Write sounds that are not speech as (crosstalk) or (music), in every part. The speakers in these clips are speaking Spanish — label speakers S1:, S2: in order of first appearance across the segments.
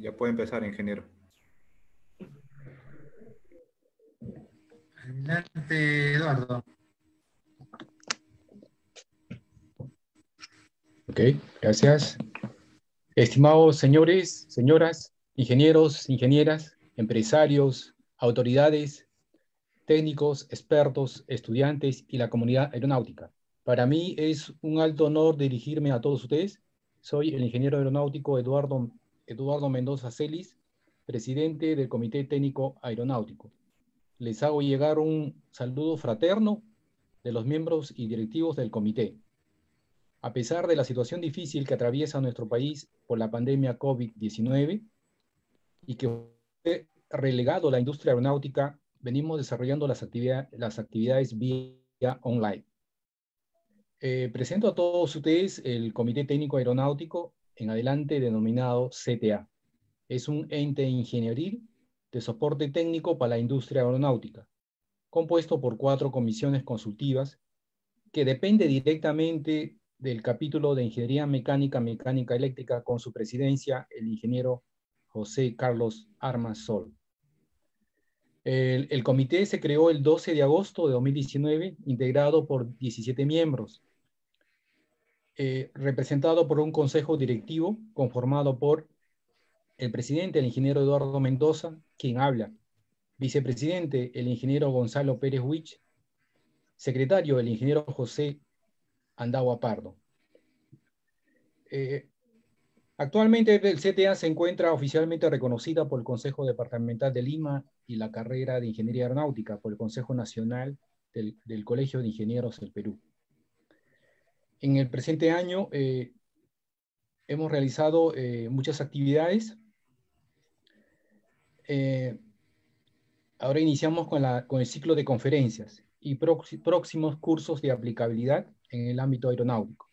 S1: Ya puede empezar, ingeniero.
S2: Adelante, Eduardo.
S1: Ok, gracias. Estimados señores, señoras, ingenieros, ingenieras, empresarios, autoridades, técnicos, expertos, estudiantes y la comunidad aeronáutica. Para mí es un alto honor dirigirme a todos ustedes. Soy el ingeniero aeronáutico Eduardo Eduardo Mendoza Celis, presidente del Comité Técnico Aeronáutico. Les hago llegar un saludo fraterno de los miembros y directivos del comité. A pesar de la situación difícil que atraviesa nuestro país por la pandemia COVID-19 y que fue relegado la industria aeronáutica, venimos desarrollando las, las actividades vía online. Eh, presento a todos ustedes el Comité Técnico Aeronáutico en adelante denominado CTA. Es un ente ingenieril de soporte técnico para la industria aeronáutica, compuesto por cuatro comisiones consultivas que depende directamente del capítulo de Ingeniería Mecánica Mecánica Eléctrica con su presidencia el ingeniero José Carlos Armas El, el comité se creó el 12 de agosto de 2019, integrado por 17 miembros, eh, representado por un consejo directivo conformado por el presidente, el ingeniero Eduardo Mendoza, quien habla, vicepresidente, el ingeniero Gonzalo Pérez Huich, secretario, el ingeniero José Andagua Pardo. Eh, actualmente el CTA se encuentra oficialmente reconocida por el Consejo Departamental de Lima y la carrera de Ingeniería Aeronáutica por el Consejo Nacional del Colegio de Ingenieros del Perú. En el presente año eh, hemos realizado eh, muchas actividades. Eh, ahora iniciamos con, la, con, el ciclo de conferencias y próximos cursos de aplicabilidad en el ámbito aeronáutico.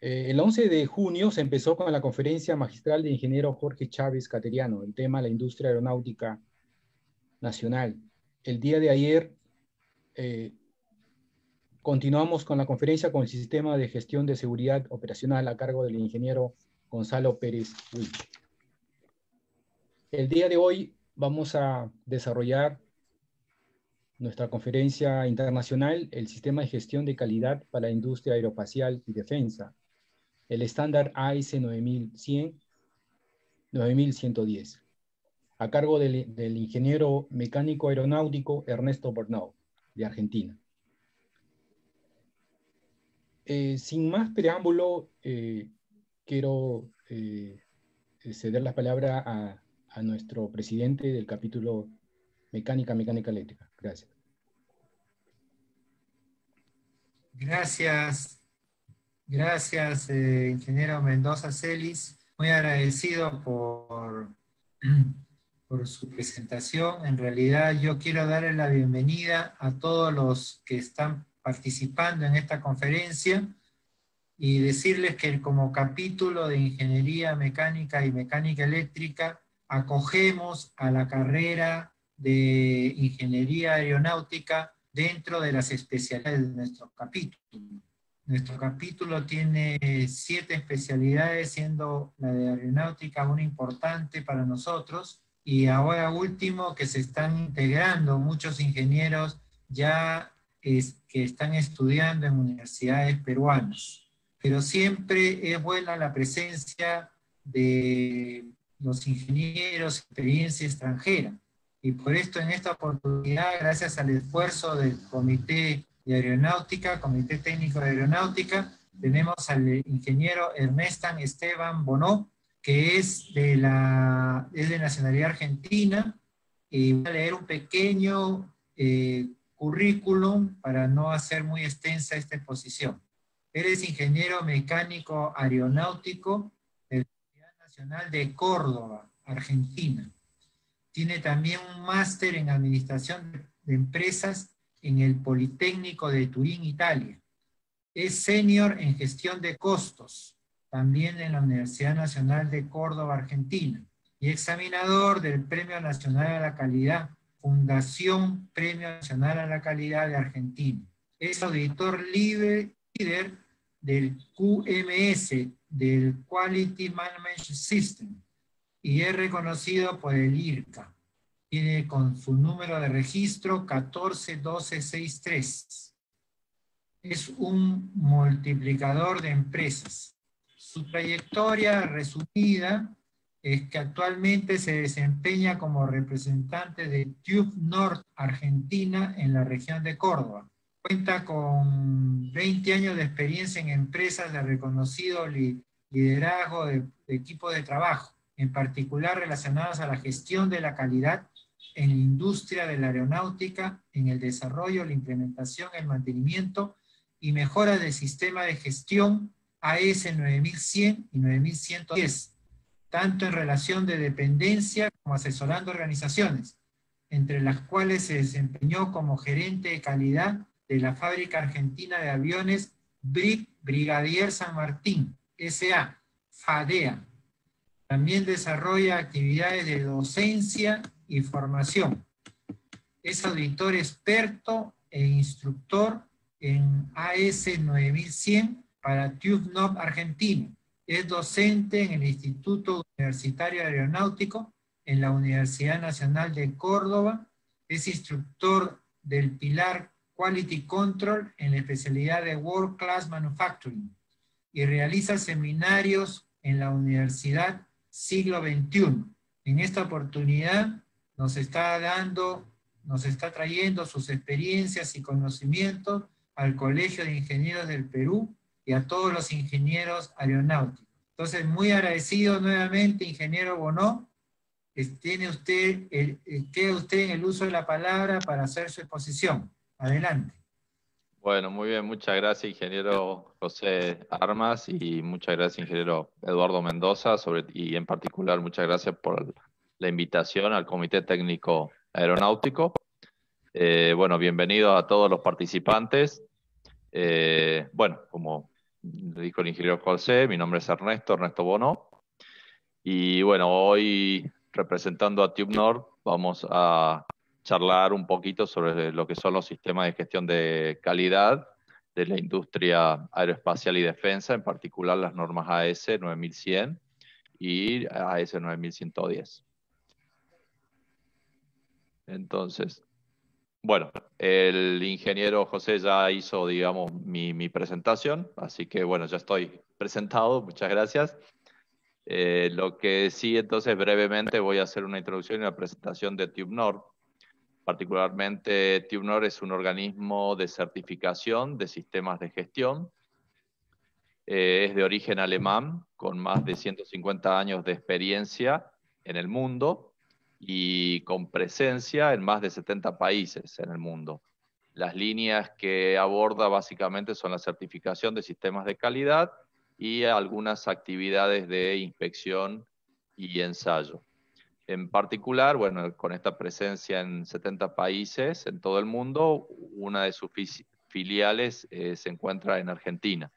S1: el 11 de junio se empezó con la conferencia magistral de ingeniero Jorge Chávez Cateriano, el tema la industria aeronáutica nacional. El día de ayer eh, Continuamos con la conferencia con el sistema de gestión de seguridad operacional a cargo del ingeniero Gonzalo Pérez El día de hoy vamos a desarrollar nuestra conferencia internacional, el sistema de gestión de calidad para la industria aeroespacial y defensa, el estándar AS 9100, 9110, a cargo del, ingeniero mecánico aeronáutico Ernesto Bernau, de Argentina. Eh, sin más preámbulo, eh, quiero eh, ceder la palabra a, nuestro presidente del capítulo Mecánica, Mecánica Eléctrica. Gracias.
S2: Gracias, gracias, ingeniero Mendoza Celis. Muy agradecido por, (clears throat) por su presentación. En realidad, yo quiero darle la bienvenida a todos los que están participando en esta conferencia y decirles que como capítulo de Ingeniería Mecánica y Mecánica Eléctrica acogemos a la carrera de Ingeniería Aeronáutica dentro de las especialidades de nuestro capítulo. Nuestro capítulo tiene siete especialidades, siendo la de aeronáutica una importante para nosotros. Y ahora último, que se están integrando muchos ingenieros ya que, están estudiando en universidades peruanas. Pero siempre es buena la presencia de los ingenieros, experiencia extranjera. Y por esto en esta oportunidad, gracias al esfuerzo del Comité de Aeronáutica, Comité Técnico de Aeronáutica, tenemos al ingeniero Ernestan Esteban Bonó, que es de, la, de nacionalidad argentina, y va a leer un pequeño eh, currículum para no hacer muy extensa esta exposición. Eres ingeniero mecánico aeronáutico de la Universidad Nacional de Córdoba, Argentina. Tiene también un máster en administración de empresas en el Politécnico de Turín, Italia. Es senior en gestión de costos, también en la Universidad Nacional de Córdoba, Argentina, y examinador del Premio Nacional de la Calidad Fundación Premio Nacional a la Calidad de Argentina. Es auditor líder del QMS, del Quality Management System, y es reconocido por el IRCA. Tiene con su número de registro 141263. Es un multiplicador de empresas. Su trayectoria resumida es que actualmente se desempeña como representante de Tube North Argentina en la región de Córdoba. Cuenta con 20 años de experiencia en empresas de reconocido liderazgo de, de equipos de trabajo, en particular relacionadas a la gestión de la calidad en la industria de la aeronáutica, en el desarrollo, la implementación, el mantenimiento y mejora del sistema de gestión AS 9100 y 9110 tanto en relación de dependencia como asesorando organizaciones, entre las cuales se desempeñó como gerente de calidad de la fábrica argentina de aviones Brigadier San Martín, SA, FADEA. También desarrolla actividades de docencia y formación. Es auditor experto e instructor en AS 9100 para TubeNob Argentina es docente en el Instituto Universitario Aeronáutico, en la Universidad Nacional de Córdoba. Es instructor del pilar Quality Control en la especialidad de World Class Manufacturing y realiza seminarios en la Universidad Siglo XXI. En esta oportunidad nos está dando, nos está trayendo sus experiencias y conocimientos al Colegio de Ingenieros del Perú y a todos los ingenieros aeronáuticos. Entonces, muy agradecido nuevamente, ingeniero Bonó. Tiene usted, el, eh, queda usted en el uso de la palabra para hacer su exposición. Adelante.
S3: Bueno, muy bien, muchas gracias, ingeniero José Armas, y muchas gracias, ingeniero Eduardo Mendoza, sobre, y en particular, muchas gracias por la invitación al Comité Técnico Aeronáutico. Eh, bueno, bienvenido a todos los participantes. Eh, bueno, como le dijo el ingeniero José, mi nombre es Ernesto, Ernesto Bono. Y bueno, hoy representando a TubeNord vamos a charlar un poquito sobre lo que son los sistemas de gestión de calidad de la industria aeroespacial y defensa, en particular las normas AS 9100 y AS 9110. Entonces, bueno, el ingeniero José ya hizo, digamos, mi, presentación, así que bueno, ya estoy presentado, muchas gracias. Eh, lo que sí, entonces brevemente voy a hacer una introducción y una presentación de Nord. Particularmente, TubeNor es un organismo de certificación de sistemas de gestión. Eh, es de origen alemán, con más de 150 años de experiencia en el mundo y con presencia en más de 70 países en el mundo. Las líneas que aborda básicamente son la certificación de sistemas de calidad y algunas actividades de inspección y ensayo. En particular, bueno, con esta presencia en 70 países en todo el mundo, una de sus filiales eh, se encuentra en Argentina,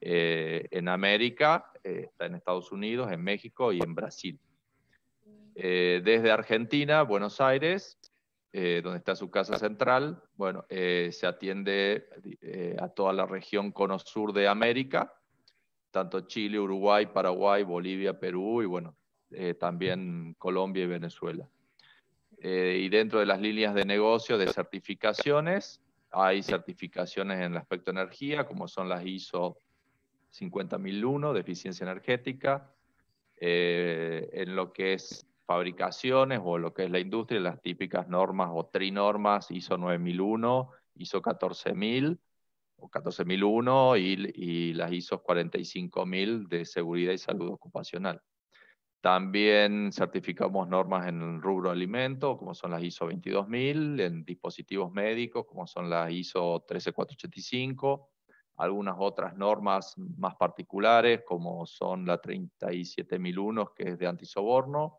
S3: eh, en América, eh, está en Estados Unidos, en México y en Brasil. Eh, desde Argentina, Buenos Aires, eh, donde está su casa central. Bueno, eh, se atiende a toda la región cono sur de América, tanto Chile, Uruguay, Paraguay, Bolivia, Perú y bueno, también Colombia y Venezuela. y dentro de las líneas de negocio de certificaciones, hay certificaciones en el aspecto energía, como son las ISO 50001 de eficiencia energética, en lo que es fabricaciones o lo que es la industria, las típicas normas o trinormas ISO 9001, ISO 14000 o 14001 y, y las ISO 45000 de seguridad y salud ocupacional. También certificamos normas en el rubro alimento, como son las ISO 22000, en dispositivos médicos, como son las ISO 13485, algunas otras normas más particulares, como son la 37001, que es de antisoborno,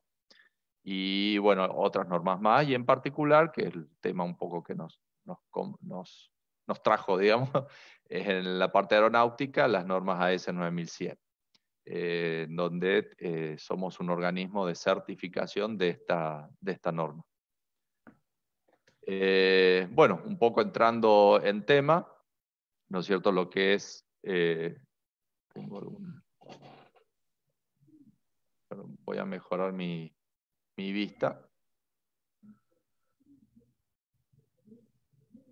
S3: y bueno, otras normas más, y en particular, que es el tema un poco que nos, nos, trajo, (laughs) digamos, es en la parte aeronáutica, las normas AS 9100, eh, donde eh, somos un organismo de certificación de esta, de esta norma. Eh, bueno, un poco entrando en tema, ¿no es cierto? Lo que es... voy a mejorar mi, mi vista.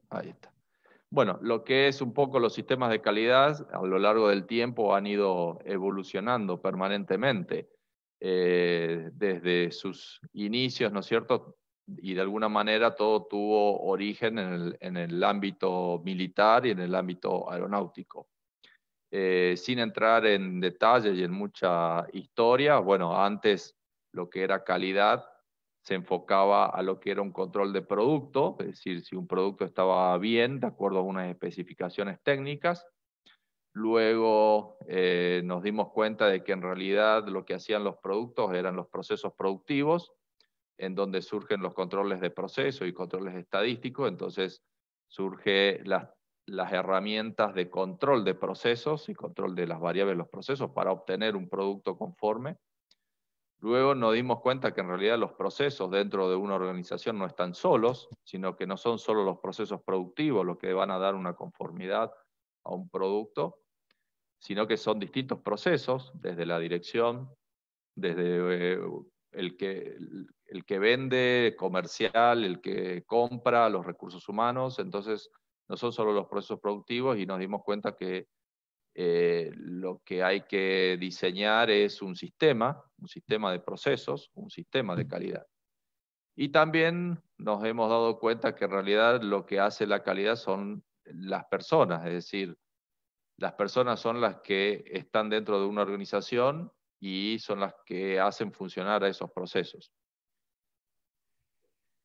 S3: Ahí está. Bueno, lo que es un poco los sistemas de calidad a lo largo del tiempo han ido evolucionando permanentemente eh, desde sus inicios, ¿no es cierto? Y de alguna manera todo tuvo origen en el, ámbito militar y en el ámbito aeronáutico. Eh, sin entrar en detalles y en mucha historia, bueno, antes lo que era calidad, se enfocaba a lo que era un control de producto, es decir, si un producto estaba bien, de acuerdo a unas especificaciones técnicas. Luego eh, nos dimos cuenta de que en realidad lo que hacían los productos eran los procesos productivos, en donde surgen los controles de proceso y controles estadísticos, entonces surge las, las herramientas de control de procesos y control de las variables de los procesos para obtener un producto conforme. Luego nos dimos cuenta que en realidad los procesos dentro de una organización no están solos, sino que no son solo los procesos productivos los que van a dar una conformidad a un producto, sino que son distintos procesos, desde la dirección, desde eh, el, que, el que vende, comercial, el que compra, los recursos humanos. Entonces, no son solo los procesos productivos y nos dimos cuenta que eh, lo que hay que diseñar es un sistema, un sistema de procesos, un sistema de calidad. Y también nos hemos dado cuenta que en realidad lo que hace la calidad son las personas, es decir, las personas son las que están dentro de una organización y son las que hacen funcionar a esos procesos.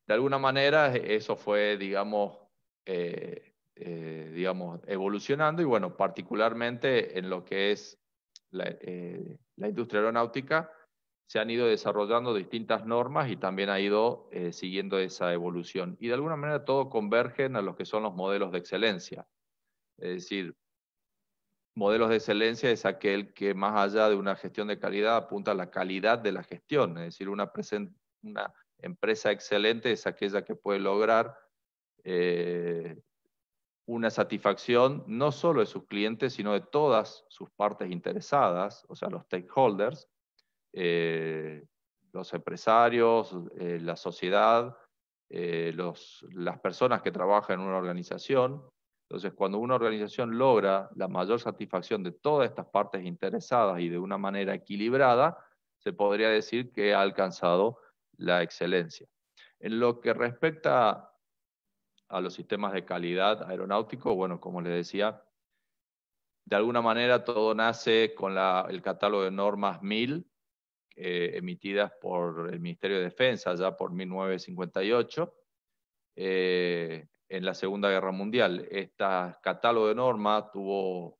S3: De alguna manera, eso fue, digamos, eh, eh, digamos, evolucionando y bueno, particularmente en lo que es eh, la, industria aeronáutica, se han ido desarrollando distintas normas y también ha ido eh, siguiendo esa evolución. Y de alguna manera todo convergen a lo que son los modelos de excelencia. Es decir, modelos de excelencia es aquel que más allá de una gestión de calidad apunta a la calidad de la gestión. Es decir, una, una empresa excelente es aquella que puede lograr eh, una satisfacción no solo de sus clientes, sino de todas sus partes interesadas, o sea, los stakeholders, eh, los empresarios, eh, la sociedad, eh, las personas que trabajan en una organización. Entonces, cuando una organización logra la mayor satisfacción de todas estas partes interesadas y de una manera equilibrada, se podría decir que ha alcanzado la excelencia. En lo que respecta a los sistemas de calidad aeronáutico. Bueno, como les decía, de alguna manera todo nace con el catálogo de normas 1000 eh, emitidas por el Ministerio de Defensa ya por 1958. Eh, en la Segunda Guerra Mundial. Este catálogo de normas tuvo,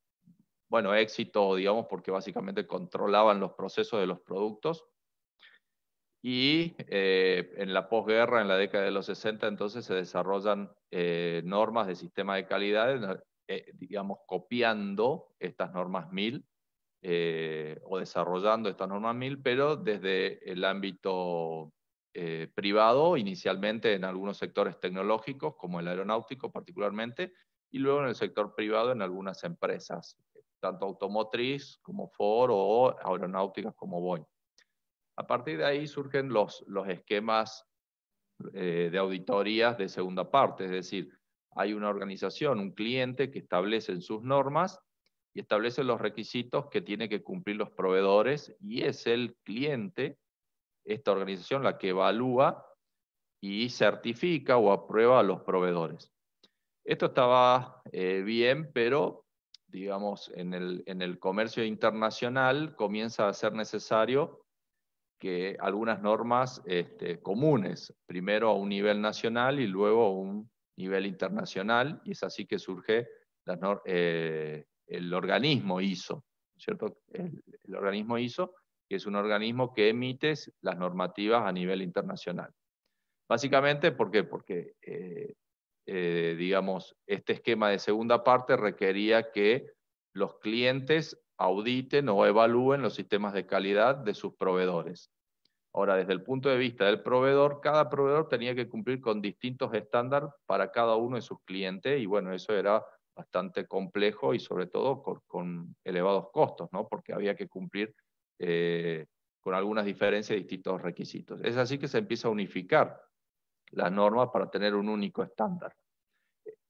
S3: bueno, éxito, digamos, porque básicamente controlaban los procesos de los productos y eh, en la posguerra, en la década de los 60, entonces se desarrollan eh, normas de sistema de calidad, eh, digamos, copiando estas normas 1000 o desarrollando estas normas 1000, pero desde el ámbito privado, inicialmente en algunos sectores tecnológicos, como el aeronáutico particularmente, y luego en el sector privado en algunas empresas, tanto automotriz como Ford o aeronáuticas como Boeing. A partir de ahí surgen los, los esquemas eh, de auditorías de segunda parte, es decir, hay una organización, un cliente que establece sus normas y establece los requisitos que tiene que cumplir los proveedores y es el cliente, esta organización, la que evalúa y certifica o aprueba a los proveedores. Esto estaba eh, bien, pero digamos, en el, en el comercio internacional comienza a ser necesario que algunas normas este, comunes, primero a un nivel nacional y luego a un nivel internacional, y es así que surge eh, el organismo ISO, ¿cierto? El, organismo ISO, que es un organismo que emite las normativas a nivel internacional. Básicamente, ¿por qué? Porque, eh, eh, digamos, este esquema de segunda parte requería que los clientes auditen o evalúen los sistemas de calidad de sus proveedores. Ahora, desde el punto de vista del proveedor, cada proveedor tenía que cumplir con distintos estándares para cada uno de sus clientes y bueno, eso era bastante complejo y sobre todo con, elevados costos, ¿no? Porque había que cumplir eh, con algunas diferencias y distintos requisitos. Es así que se empieza a unificar las normas para tener un único estándar.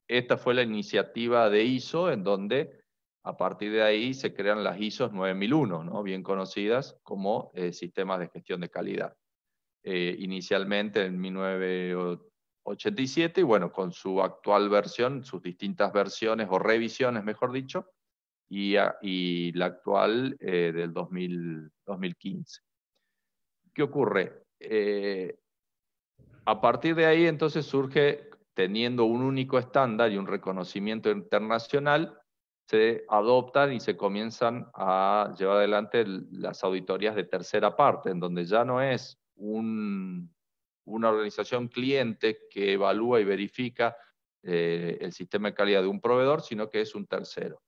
S3: Esta fue la iniciativa de ISO en donde a partir de ahí se crean las ISOs 9001, bien conocidas como eh, sistemas de gestión de calidad. Eh, inicialmente en 1987 y bueno, con su actual versión, sus distintas versiones o revisiones, mejor dicho, y, la actual eh, del 2015. ¿Qué ocurre? a partir de ahí entonces surge, teniendo un único estándar y un reconocimiento internacional, se adoptan y se comienzan a llevar adelante las auditorías de tercera parte, en donde ya no es una organización cliente que evalúa y verifica eh, el sistema de calidad de un proveedor, sino que es un tercero.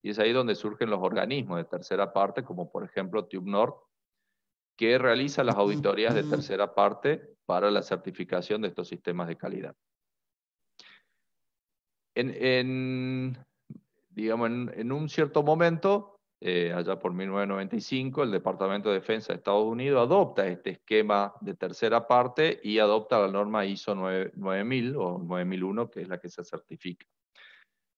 S3: Y es ahí donde surgen los organismos de tercera parte, como por ejemplo TubeNord, que realiza las auditorías de tercera parte para la certificación de estos sistemas de calidad. en, digamos, en, un cierto momento, eh, allá por 1995, el Departamento de Defensa de Estados Unidos adopta este esquema de tercera parte y adopta la norma ISO 9000 o 9001, que es la que se certifica.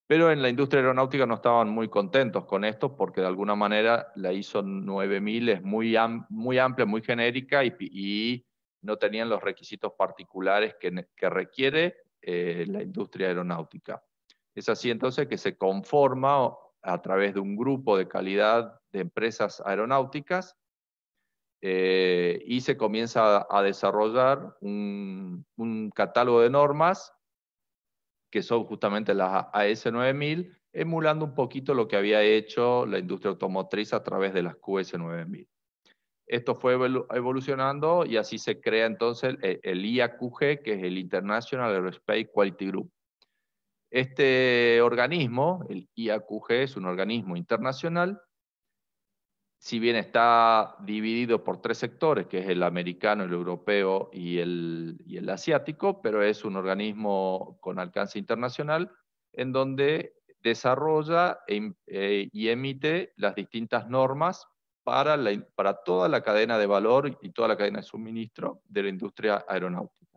S3: Pero en la industria aeronáutica no estaban muy contentos con esto porque de alguna manera la ISO 9000 es muy, muy amplia, muy genérica y, no tenían los requisitos particulares que, requiere eh, la industria aeronáutica. Es así entonces que se conforma a través de un grupo de calidad de empresas aeronáuticas eh, y se comienza a, desarrollar un, catálogo de normas que son justamente las AS9000, emulando un poquito lo que había hecho la industria automotriz a través de las QS9000. Esto fue evolucionando y así se crea entonces el IAQG, que es el International Aerospace Quality Group. Este organismo, el IAQG, es un organismo internacional, si bien está dividido por tres sectores, que es el americano, el europeo y el, asiático, pero es un organismo con alcance internacional en donde desarrolla e eh, y emite las distintas normas para toda la cadena de valor y toda la cadena de suministro de la industria aeronáutica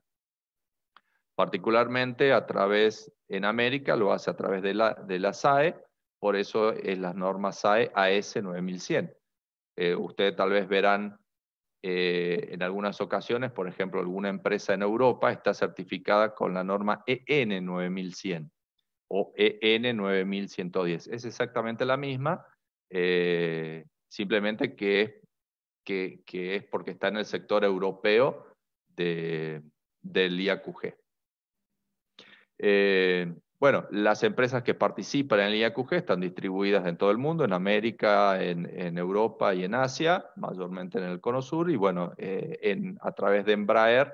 S3: particularmente a través, en América lo hace a través de la, de la SAE, por eso es la norma SAE AS 9100. Eh, ustedes tal vez verán eh, en algunas ocasiones, por ejemplo, alguna empresa en Europa está certificada con la norma e EN 9100 o e EN 9110. Es exactamente la misma, eh, simplemente que es, que, es porque está en el sector europeo de, del IAQG. Eh, bueno, las empresas que participan en el IAQG están distribuidas en todo el mundo, en América, en, Europa y en Asia, mayormente en el Cono Sur, y bueno, eh, a través de Embraer,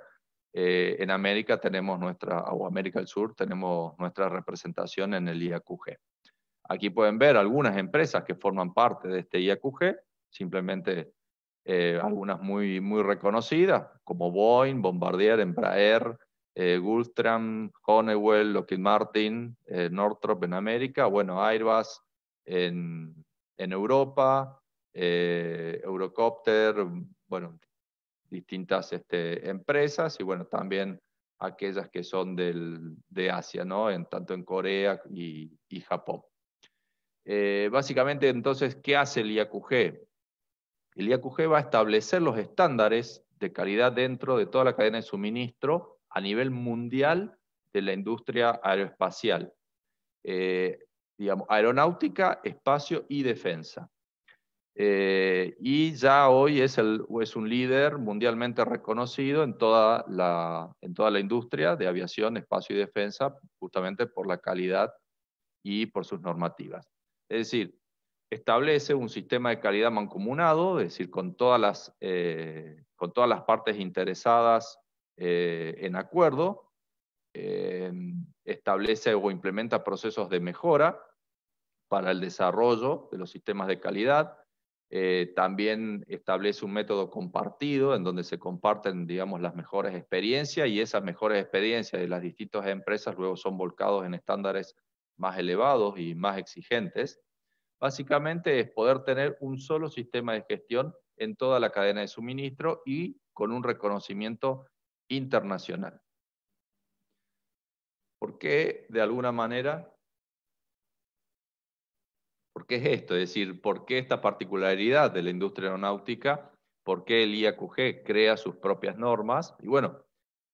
S3: eh, en América tenemos nuestra, o América del Sur, tenemos nuestra representación en el IAQG. Aquí pueden ver algunas empresas que forman parte de este IAQG, simplemente algunas muy, muy reconocidas, como Boeing, Bombardier, Embraer, eh, Honeywell, Lockheed Martin, eh, Northrop en América, bueno, Airbus en, Europa, eh, Eurocopter, bueno, distintas este, empresas y bueno, también aquellas que son de Asia, ¿no? tanto en Corea y, y Japón. Eh, básicamente, entonces, ¿qué hace el IAQG? El IAQG va a establecer los estándares de calidad dentro de toda la cadena de suministro a nivel mundial de la industria aeroespacial. Eh, digamos, aeronáutica, espacio y defensa. Eh, y ya hoy es, el, es un líder mundialmente reconocido en toda, la, en toda la industria de aviación, espacio y defensa, justamente por la calidad y por sus normativas. Es decir, establece un sistema de calidad mancomunado, es decir, con todas las, eh, con todas las partes interesadas eh, en acuerdo, eh, establece o implementa procesos de mejora para el desarrollo de los sistemas de calidad, eh, también establece un método compartido en donde se comparten, digamos, las mejores experiencias y esas mejores experiencias de las distintas empresas luego son volcados en estándares más elevados y más exigentes. Básicamente es poder tener un solo sistema de gestión en toda la cadena de suministro y con un reconocimiento internacional. ¿Por qué, de alguna manera, por qué es esto? Es decir, ¿por qué esta particularidad de la industria aeronáutica? ¿Por qué el IAQG crea sus propias normas? Y bueno,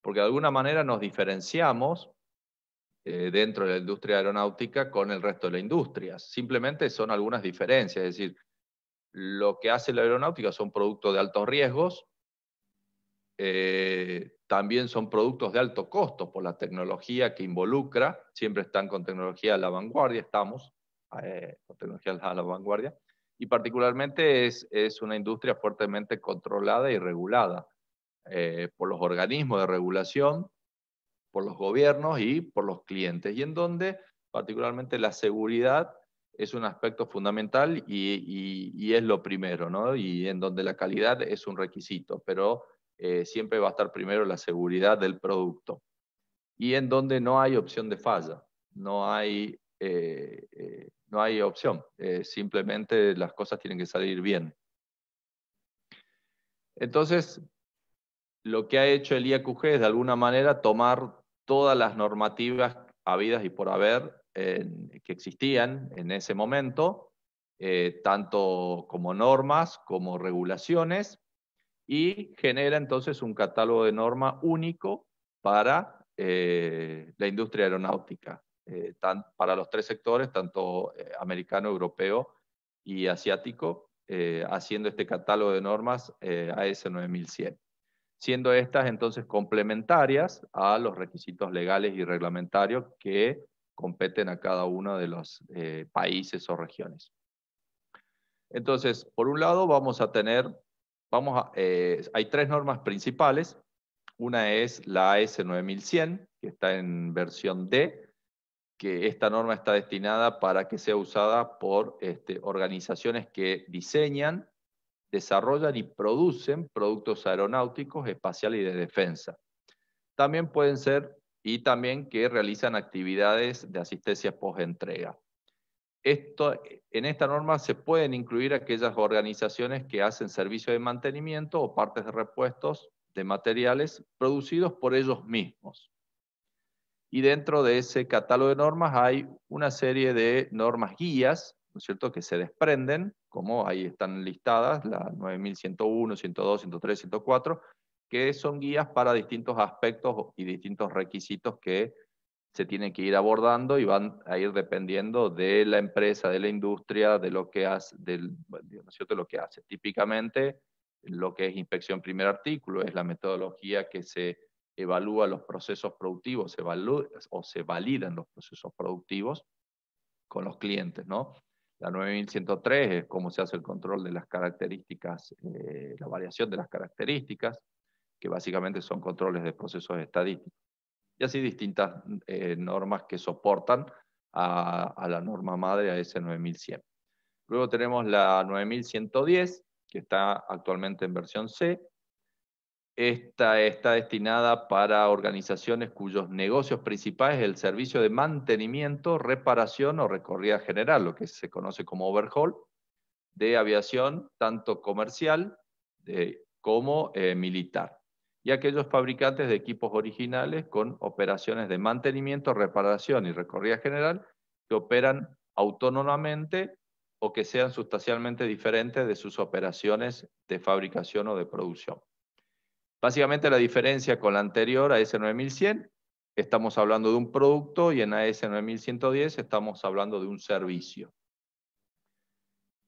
S3: porque de alguna manera nos diferenciamos eh, dentro de la industria aeronáutica con el resto de la industria. Simplemente son algunas diferencias, es decir, lo que hace la aeronáutica son productos de altos riesgos, eh, también son productos de alto costo por la tecnología que involucra, siempre están con tecnología a la vanguardia, estamos eh, con tecnología a la vanguardia, y particularmente es, es una industria fuertemente controlada y regulada eh, por los organismos de regulación, por los gobiernos y por los clientes, y en donde particularmente la seguridad es un aspecto fundamental y, es lo primero, Y en donde la calidad es un requisito, pero eh, siempre va a estar primero la seguridad del producto y en donde no hay opción de falla, no hay, eh, eh, no hay opción, simplemente las cosas tienen que salir bien. Entonces, lo que ha hecho el IAQG es de alguna manera tomar todas las normativas habidas y por haber que existían en ese momento, tanto como normas como regulaciones, y genera entonces un catálogo de norma único para eh, la industria aeronáutica, eh, para los tres sectores, tanto eh, americano, europeo y asiático, haciendo este catálogo de normas AS 9100, siendo estas entonces complementarias a los requisitos legales y reglamentarios que competen a cada uno de los países o regiones. Entonces, por un lado, vamos a tener eh, hay tres normas principales. Una es la AS 9100, que está en versión D, que esta norma está destinada para que sea usada por este, organizaciones que diseñan, desarrollan y producen productos aeronáuticos, espaciales y de defensa. También pueden ser, y también que realizan actividades de asistencia post-entrega esto, en esta norma se pueden incluir aquellas organizaciones que hacen servicio de mantenimiento o partes de repuestos de materiales producidos por ellos mismos. Y dentro de ese catálogo de normas hay una serie de normas guías, ¿no es cierto?, que se desprenden, como ahí están listadas, las 9101, 102, 103, 104, que son guías para distintos aspectos y distintos requisitos que se tienen que ir abordando y van a ir dependiendo de la empresa, de la industria, de lo que hace, del, lo que hace. Típicamente, lo que es inspección primer artículo es la metodología que se evalúa los procesos productivos se o se validan los procesos productivos con los clientes, ¿no? La 9103 es cómo se hace el control de las características, eh, la variación de las características, que básicamente son controles de procesos estadísticos y así distintas eh, normas que soportan a, la norma madre, a ese 9100. Luego tenemos la 9110, que está actualmente en versión C. Esta está destinada para organizaciones cuyos negocios principales es el servicio de mantenimiento, reparación o recorrida general, lo que se conoce como overhaul, de aviación, tanto comercial como eh, militar y aquellos fabricantes de equipos originales con operaciones de mantenimiento, reparación y recorrida general que operan autónomamente o que sean sustancialmente diferentes de sus operaciones de fabricación o de producción. Básicamente la diferencia con la anterior AS9100, estamos hablando de un producto y en AS9110 estamos hablando de un servicio.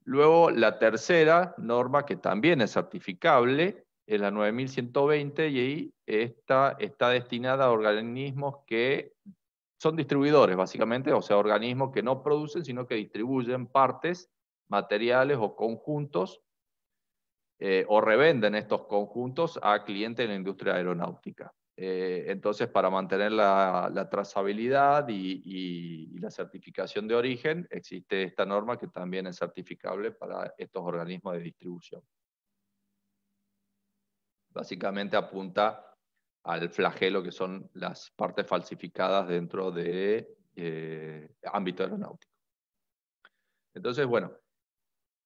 S3: Luego la tercera norma que también es certificable en la 9120, y ahí esta está destinada a organismos que son distribuidores, básicamente, o sea, organismos que no producen, sino que distribuyen partes, materiales o conjuntos, eh, o revenden estos conjuntos a clientes en la industria aeronáutica. Eh, entonces, para mantener la, trazabilidad y, la certificación de origen, existe esta norma que también es certificable para estos organismos de distribución básicamente apunta al flagelo que son las partes falsificadas dentro de eh, ámbito aeronáutico. Entonces, bueno,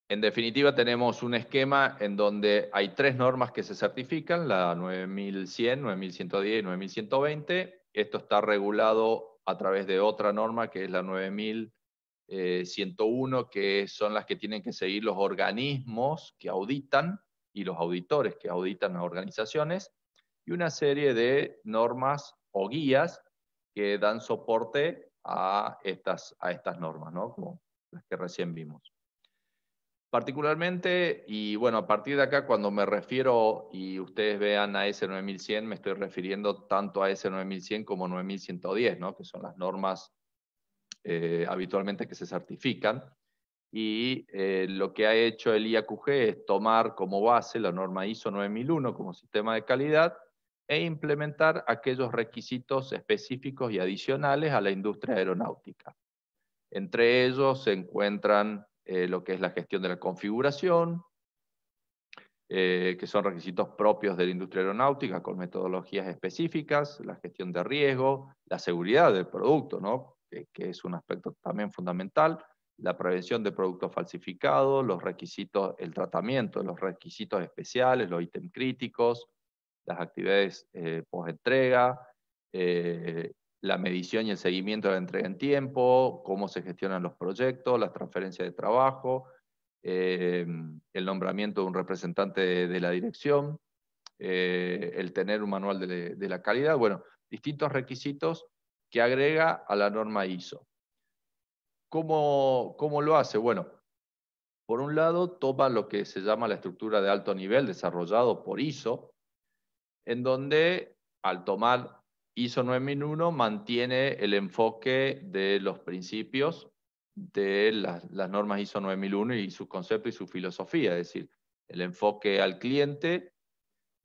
S3: en definitiva tenemos un esquema en donde hay tres normas que se certifican, la 9100, 9110 y 9120. Esto está regulado a través de otra norma que es la 9101, eh, que son las que tienen que seguir los organismos que auditan y los auditores que auditan las organizaciones, y una serie de normas o guías que dan soporte a estas, a estas normas, ¿no? como las que recién vimos. Particularmente, y bueno, a partir de acá, cuando me refiero y ustedes vean a S9100, me estoy refiriendo tanto a S9100 como 9110, ¿no? que son las normas eh, habitualmente que se certifican y eh, lo que ha hecho el IAQG es tomar como base la norma ISO 9001 como sistema de calidad e implementar aquellos requisitos específicos y adicionales a la industria aeronáutica. Entre ellos se encuentran eh, lo que es la gestión de la configuración, eh, que son requisitos propios de la industria aeronáutica con metodologías específicas, la gestión de riesgo, la seguridad del producto, ¿no? que es un aspecto también fundamental, la prevención de productos falsificados, los requisitos, el tratamiento, los requisitos especiales, los ítems críticos, las actividades eh, post-entrega, eh, la medición y el seguimiento de la entrega en tiempo, cómo se gestionan los proyectos, las transferencias de trabajo, eh, el nombramiento de un representante de, la dirección, el tener un manual de la calidad, bueno, distintos requisitos que agrega a la norma ISO. ¿Cómo, lo hace? Bueno, por un lado, toma lo que se llama la estructura de alto nivel desarrollado por ISO, en donde al tomar ISO 9001 mantiene el enfoque de los principios de las, las normas ISO 9001 y su concepto y su filosofía, es decir, el enfoque al cliente,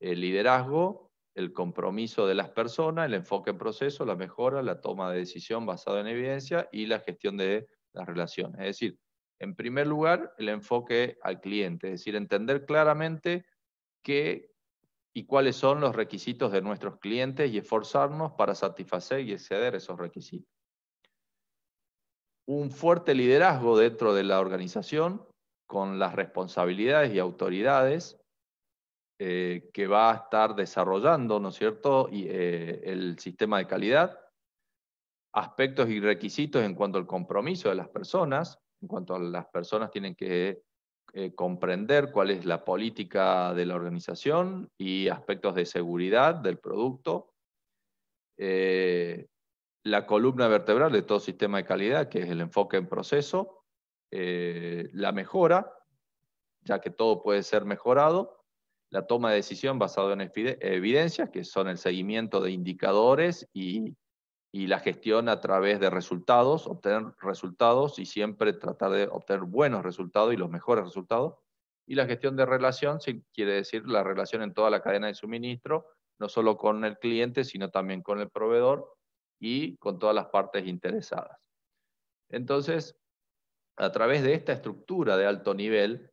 S3: el liderazgo el compromiso de las personas, el enfoque en proceso, la mejora, la toma de decisión basada en evidencia y la gestión de las relaciones. Es decir, en primer lugar, el enfoque al cliente, es decir, entender claramente qué y cuáles son los requisitos de nuestros clientes y esforzarnos para satisfacer y exceder esos requisitos. Un fuerte liderazgo dentro de la organización con las responsabilidades y autoridades eh, que va a estar desarrollando, ¿no es cierto?, eh, el sistema de calidad, aspectos y requisitos en cuanto al compromiso de las personas, en cuanto a las personas tienen que eh, comprender cuál es la política de la organización y aspectos de seguridad del producto. la columna vertebral de todo sistema de calidad, que es el enfoque en proceso, la mejora, ya que todo puede ser mejorado, la toma de decisión basada en evidencias, que son el seguimiento de indicadores y, y, la gestión a través de resultados, obtener resultados y siempre tratar de obtener buenos resultados y los mejores resultados. Y la gestión de relación quiere decir la relación en toda la cadena de suministro, no solo con el cliente, sino también con el proveedor y con todas las partes interesadas. Entonces, a través de esta estructura de alto nivel,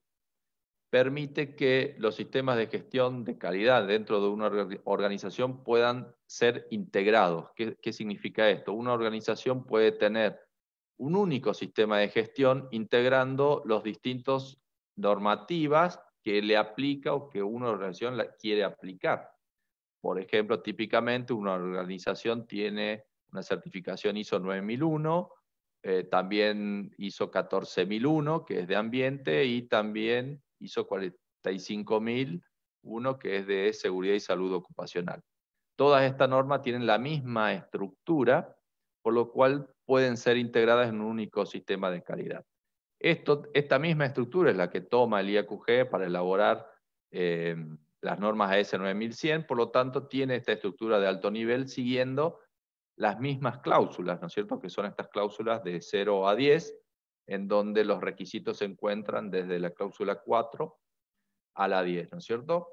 S3: permite que los sistemas de gestión de calidad dentro de una organización puedan ser integrados. ¿Qué, significa esto? Una organización puede tener un único sistema de gestión integrando los distintos normativas que le aplica o que una organización quiere aplicar. Por ejemplo, típicamente una organización tiene una certificación ISO 9001, eh, también ISO 14001, que es de ambiente, y también ISO 45001, que es de seguridad y salud ocupacional. Todas estas normas tienen la misma estructura, por lo cual pueden ser integradas en un único sistema de calidad. esta misma estructura es la que toma el IAQG para elaborar eh, las normas AS 9100, por lo tanto tiene esta estructura de alto nivel siguiendo las mismas cláusulas, ¿no es cierto? Que son estas cláusulas de 0 a 10, en donde los requisitos se encuentran desde la cláusula 4 a la 10, ¿no es cierto?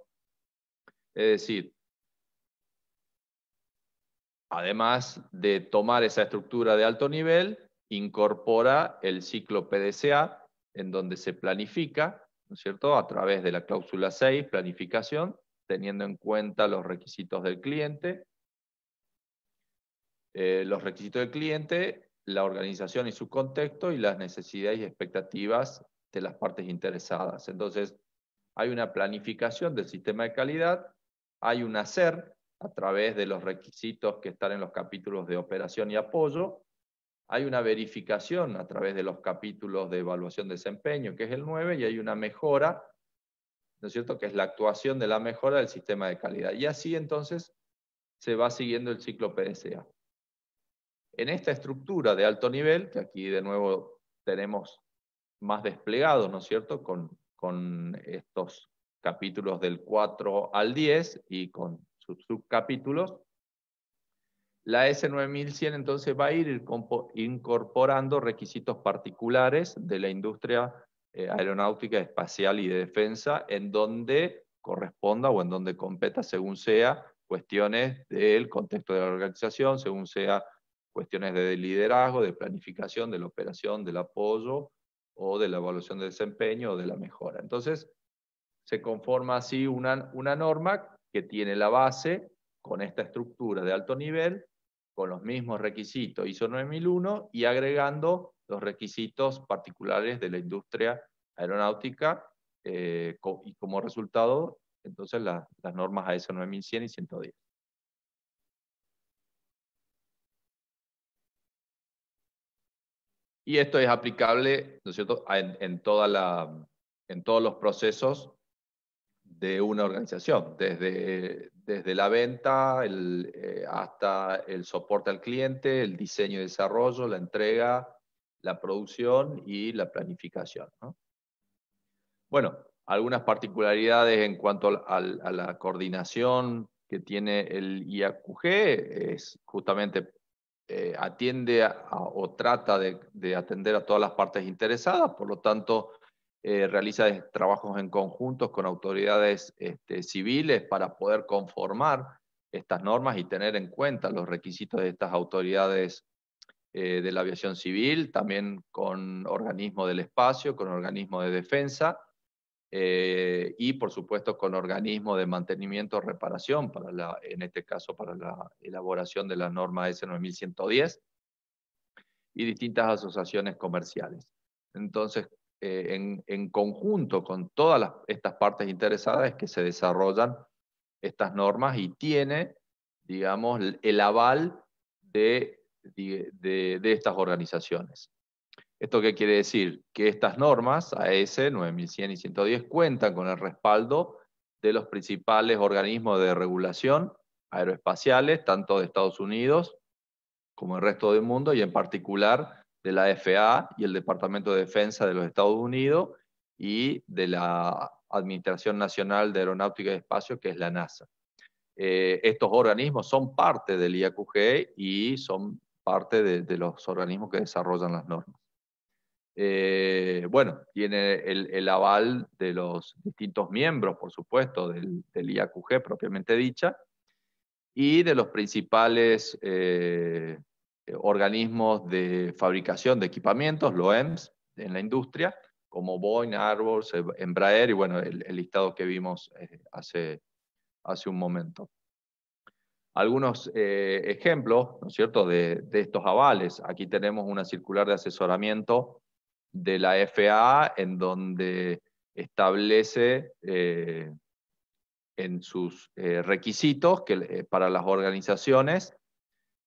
S3: Es decir, además de tomar esa estructura de alto nivel, incorpora el ciclo PDCA, en donde se planifica, ¿no es cierto?, a través de la cláusula 6, planificación, teniendo en cuenta los requisitos del cliente. Eh, los requisitos del cliente la organización y su contexto y las necesidades y expectativas de las partes interesadas. Entonces, hay una planificación del sistema de calidad, hay un hacer a través de los requisitos que están en los capítulos de operación y apoyo, hay una verificación a través de los capítulos de evaluación de desempeño, que es el 9, y hay una mejora, ¿no es cierto?, que es la actuación de la mejora del sistema de calidad. Y así entonces se va siguiendo el ciclo PDCA. En esta estructura de alto nivel, que aquí de nuevo tenemos más desplegado, ¿no es cierto?, con, estos capítulos del 4 al 10 y con sus subcapítulos, la S9100 entonces va a ir incorporando requisitos particulares de la industria eh, aeronáutica, espacial y de defensa, en donde corresponda o en donde competa, según sea, cuestiones del contexto de la organización, según sea cuestiones de liderazgo, de planificación, de la operación, del apoyo o de la evaluación de desempeño o de la mejora. Entonces, se conforma así una, una norma que tiene la base con esta estructura de alto nivel, con los mismos requisitos ISO 9001 y agregando los requisitos particulares de la industria aeronáutica eh, y como resultado, entonces las normas ISO 9100 y 110. Y esto es aplicable, ¿no cierto?, en, todos los procesos de una organización, desde, la venta eh, hasta el soporte al cliente, el diseño y desarrollo, la entrega, la producción y la planificación. Bueno, algunas particularidades en cuanto a, a la coordinación que tiene el IAQG es justamente eh, atiende o trata de, atender a todas las partes interesadas, por lo tanto, eh, realiza trabajos en conjuntos con autoridades este, civiles para poder conformar estas normas y tener en cuenta los requisitos de estas autoridades eh, de la aviación civil, también con organismos del espacio, con organismos de defensa eh, y por supuesto con organismos de mantenimiento y reparación, para la, en este caso para la elaboración de la norma S9110 y distintas asociaciones comerciales. Entonces, eh, en, en, conjunto con todas estas partes interesadas es que se desarrollan estas normas y tiene, digamos, el aval de, de estas organizaciones. ¿Esto qué quiere decir? Que estas normas, AS 9100 y 110, cuentan con el respaldo de los principales organismos de regulación aeroespaciales, tanto de Estados Unidos como el resto del mundo, y en particular de la FAA y el Departamento de Defensa de los Estados Unidos y de la Administración Nacional de Aeronáutica y Espacio, que es la NASA. Eh, estos organismos son parte del IAQG y son parte de los organismos que desarrollan las normas. Eh, bueno, tiene el, aval de los distintos miembros, por supuesto, del, IAQG propiamente dicha, y de los principales eh, organismos de fabricación de equipamientos, EMS e en la industria, como Boeing, Arbor, em-, Embraer, y bueno, el, listado que vimos eh, hace, hace un momento. Algunos ejemplos, ¿no es cierto?, de estos avales. Aquí tenemos una circular de asesoramiento de la FAA en donde establece eh, en sus eh, requisitos que, eh, para las organizaciones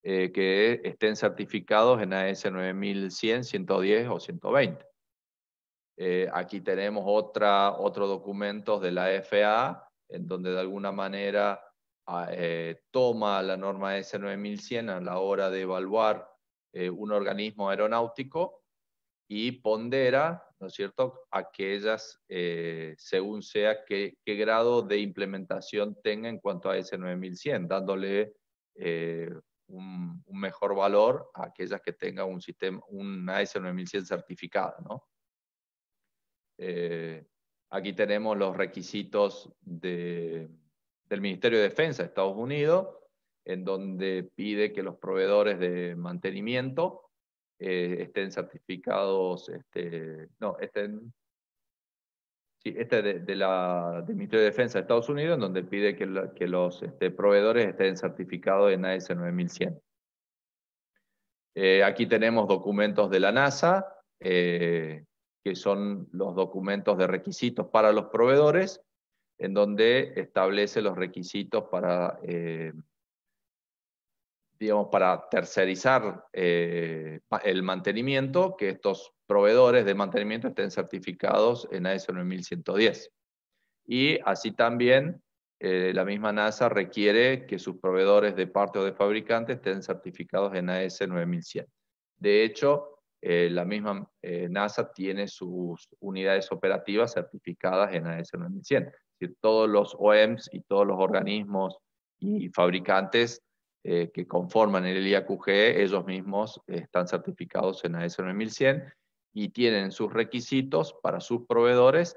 S3: que estén certificados en AS 9100, 110 o 120. aquí tenemos otra, otro documento de la FAA en donde de alguna manera ah, toma la norma AS 9100 a la hora de evaluar un organismo aeronáutico y pondera, ¿no es cierto?, aquellas, eh, según sea qué, grado de implementación tenga en cuanto a ese 9100, dándole eh, un, un, mejor valor a aquellas que tengan un sistema, una AS9100 certificada, ¿no? Eh, aquí tenemos los requisitos del Ministerio de Defensa de Estados Unidos, en donde pide que los proveedores de mantenimiento eh, estén certificados, este, no, estén, sí, este de, la, del Ministerio de Defensa de Estados Unidos, en donde pide que, los este, proveedores estén certificados en AS 9100. Eh, aquí tenemos documentos de la NASA, eh, que son los documentos de requisitos para los proveedores, en donde establece los requisitos para digamos, para tercerizar eh, el mantenimiento, que estos proveedores de mantenimiento estén certificados en as 9110. Y así también eh, la misma NASA requiere que sus proveedores de parte o de fabricantes estén certificados en AS 9100. De hecho, eh, la misma NASA tiene sus unidades operativas certificadas en AS 9100. todos los OEMs y todos los organismos y fabricantes eh, que conforman el IAQG, ellos mismos eh, están certificados en AS 9100 y tienen sus requisitos para sus proveedores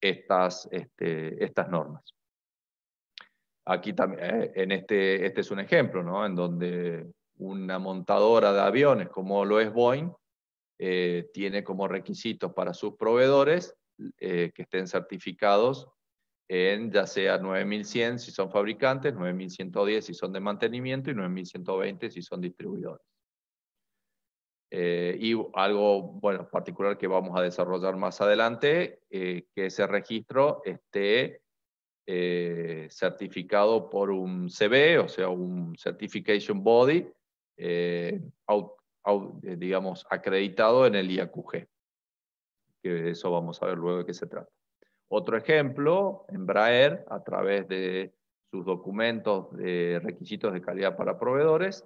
S3: estas, este, estas normas. Aquí también, eh, en este, este es un ejemplo, En donde una montadora de aviones como lo es Boeing tiene como requisitos para sus proveedores que estén certificados en ya sea 9100 si son fabricantes, 9110 si son de mantenimiento y 9120 si son distribuidores. Eh, y algo bueno, particular que vamos a desarrollar más adelante, eh, que ese registro esté eh, certificado por un CB, o sea, un Certification Body, digamos, acreditado en el IAQG, que eso vamos a ver luego de qué se trata. Otro ejemplo, Embraer, a través de sus documentos de requisitos de calidad para proveedores,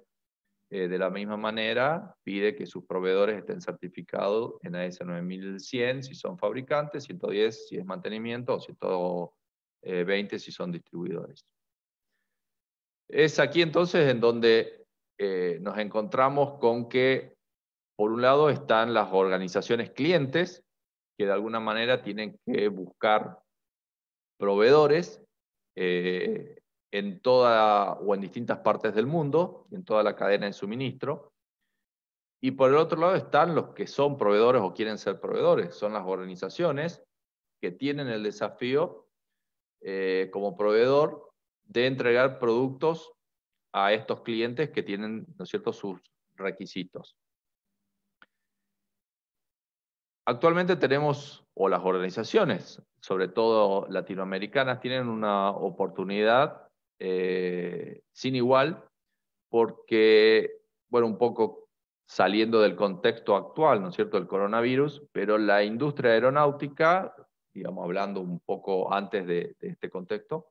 S3: eh, de la misma manera pide que sus proveedores estén certificados en AS 9100 si son fabricantes, 110 si es mantenimiento o 120 si son distribuidores. Es aquí entonces en donde eh, nos encontramos con que, por un lado, están las organizaciones clientes, que de alguna manera tienen que buscar proveedores eh, en toda o en distintas partes del mundo, en toda la cadena de suministro. Y por el otro lado están los que son proveedores o quieren ser proveedores, son las organizaciones que tienen el desafío eh, como proveedor de entregar productos a estos clientes que tienen ¿no sus requisitos. Actualmente tenemos, o las organizaciones, sobre todo latinoamericanas, tienen una oportunidad eh, sin igual porque, bueno, un poco saliendo del contexto actual, ¿no es cierto?, del coronavirus, pero la industria aeronáutica, digamos, hablando un poco antes de, este contexto,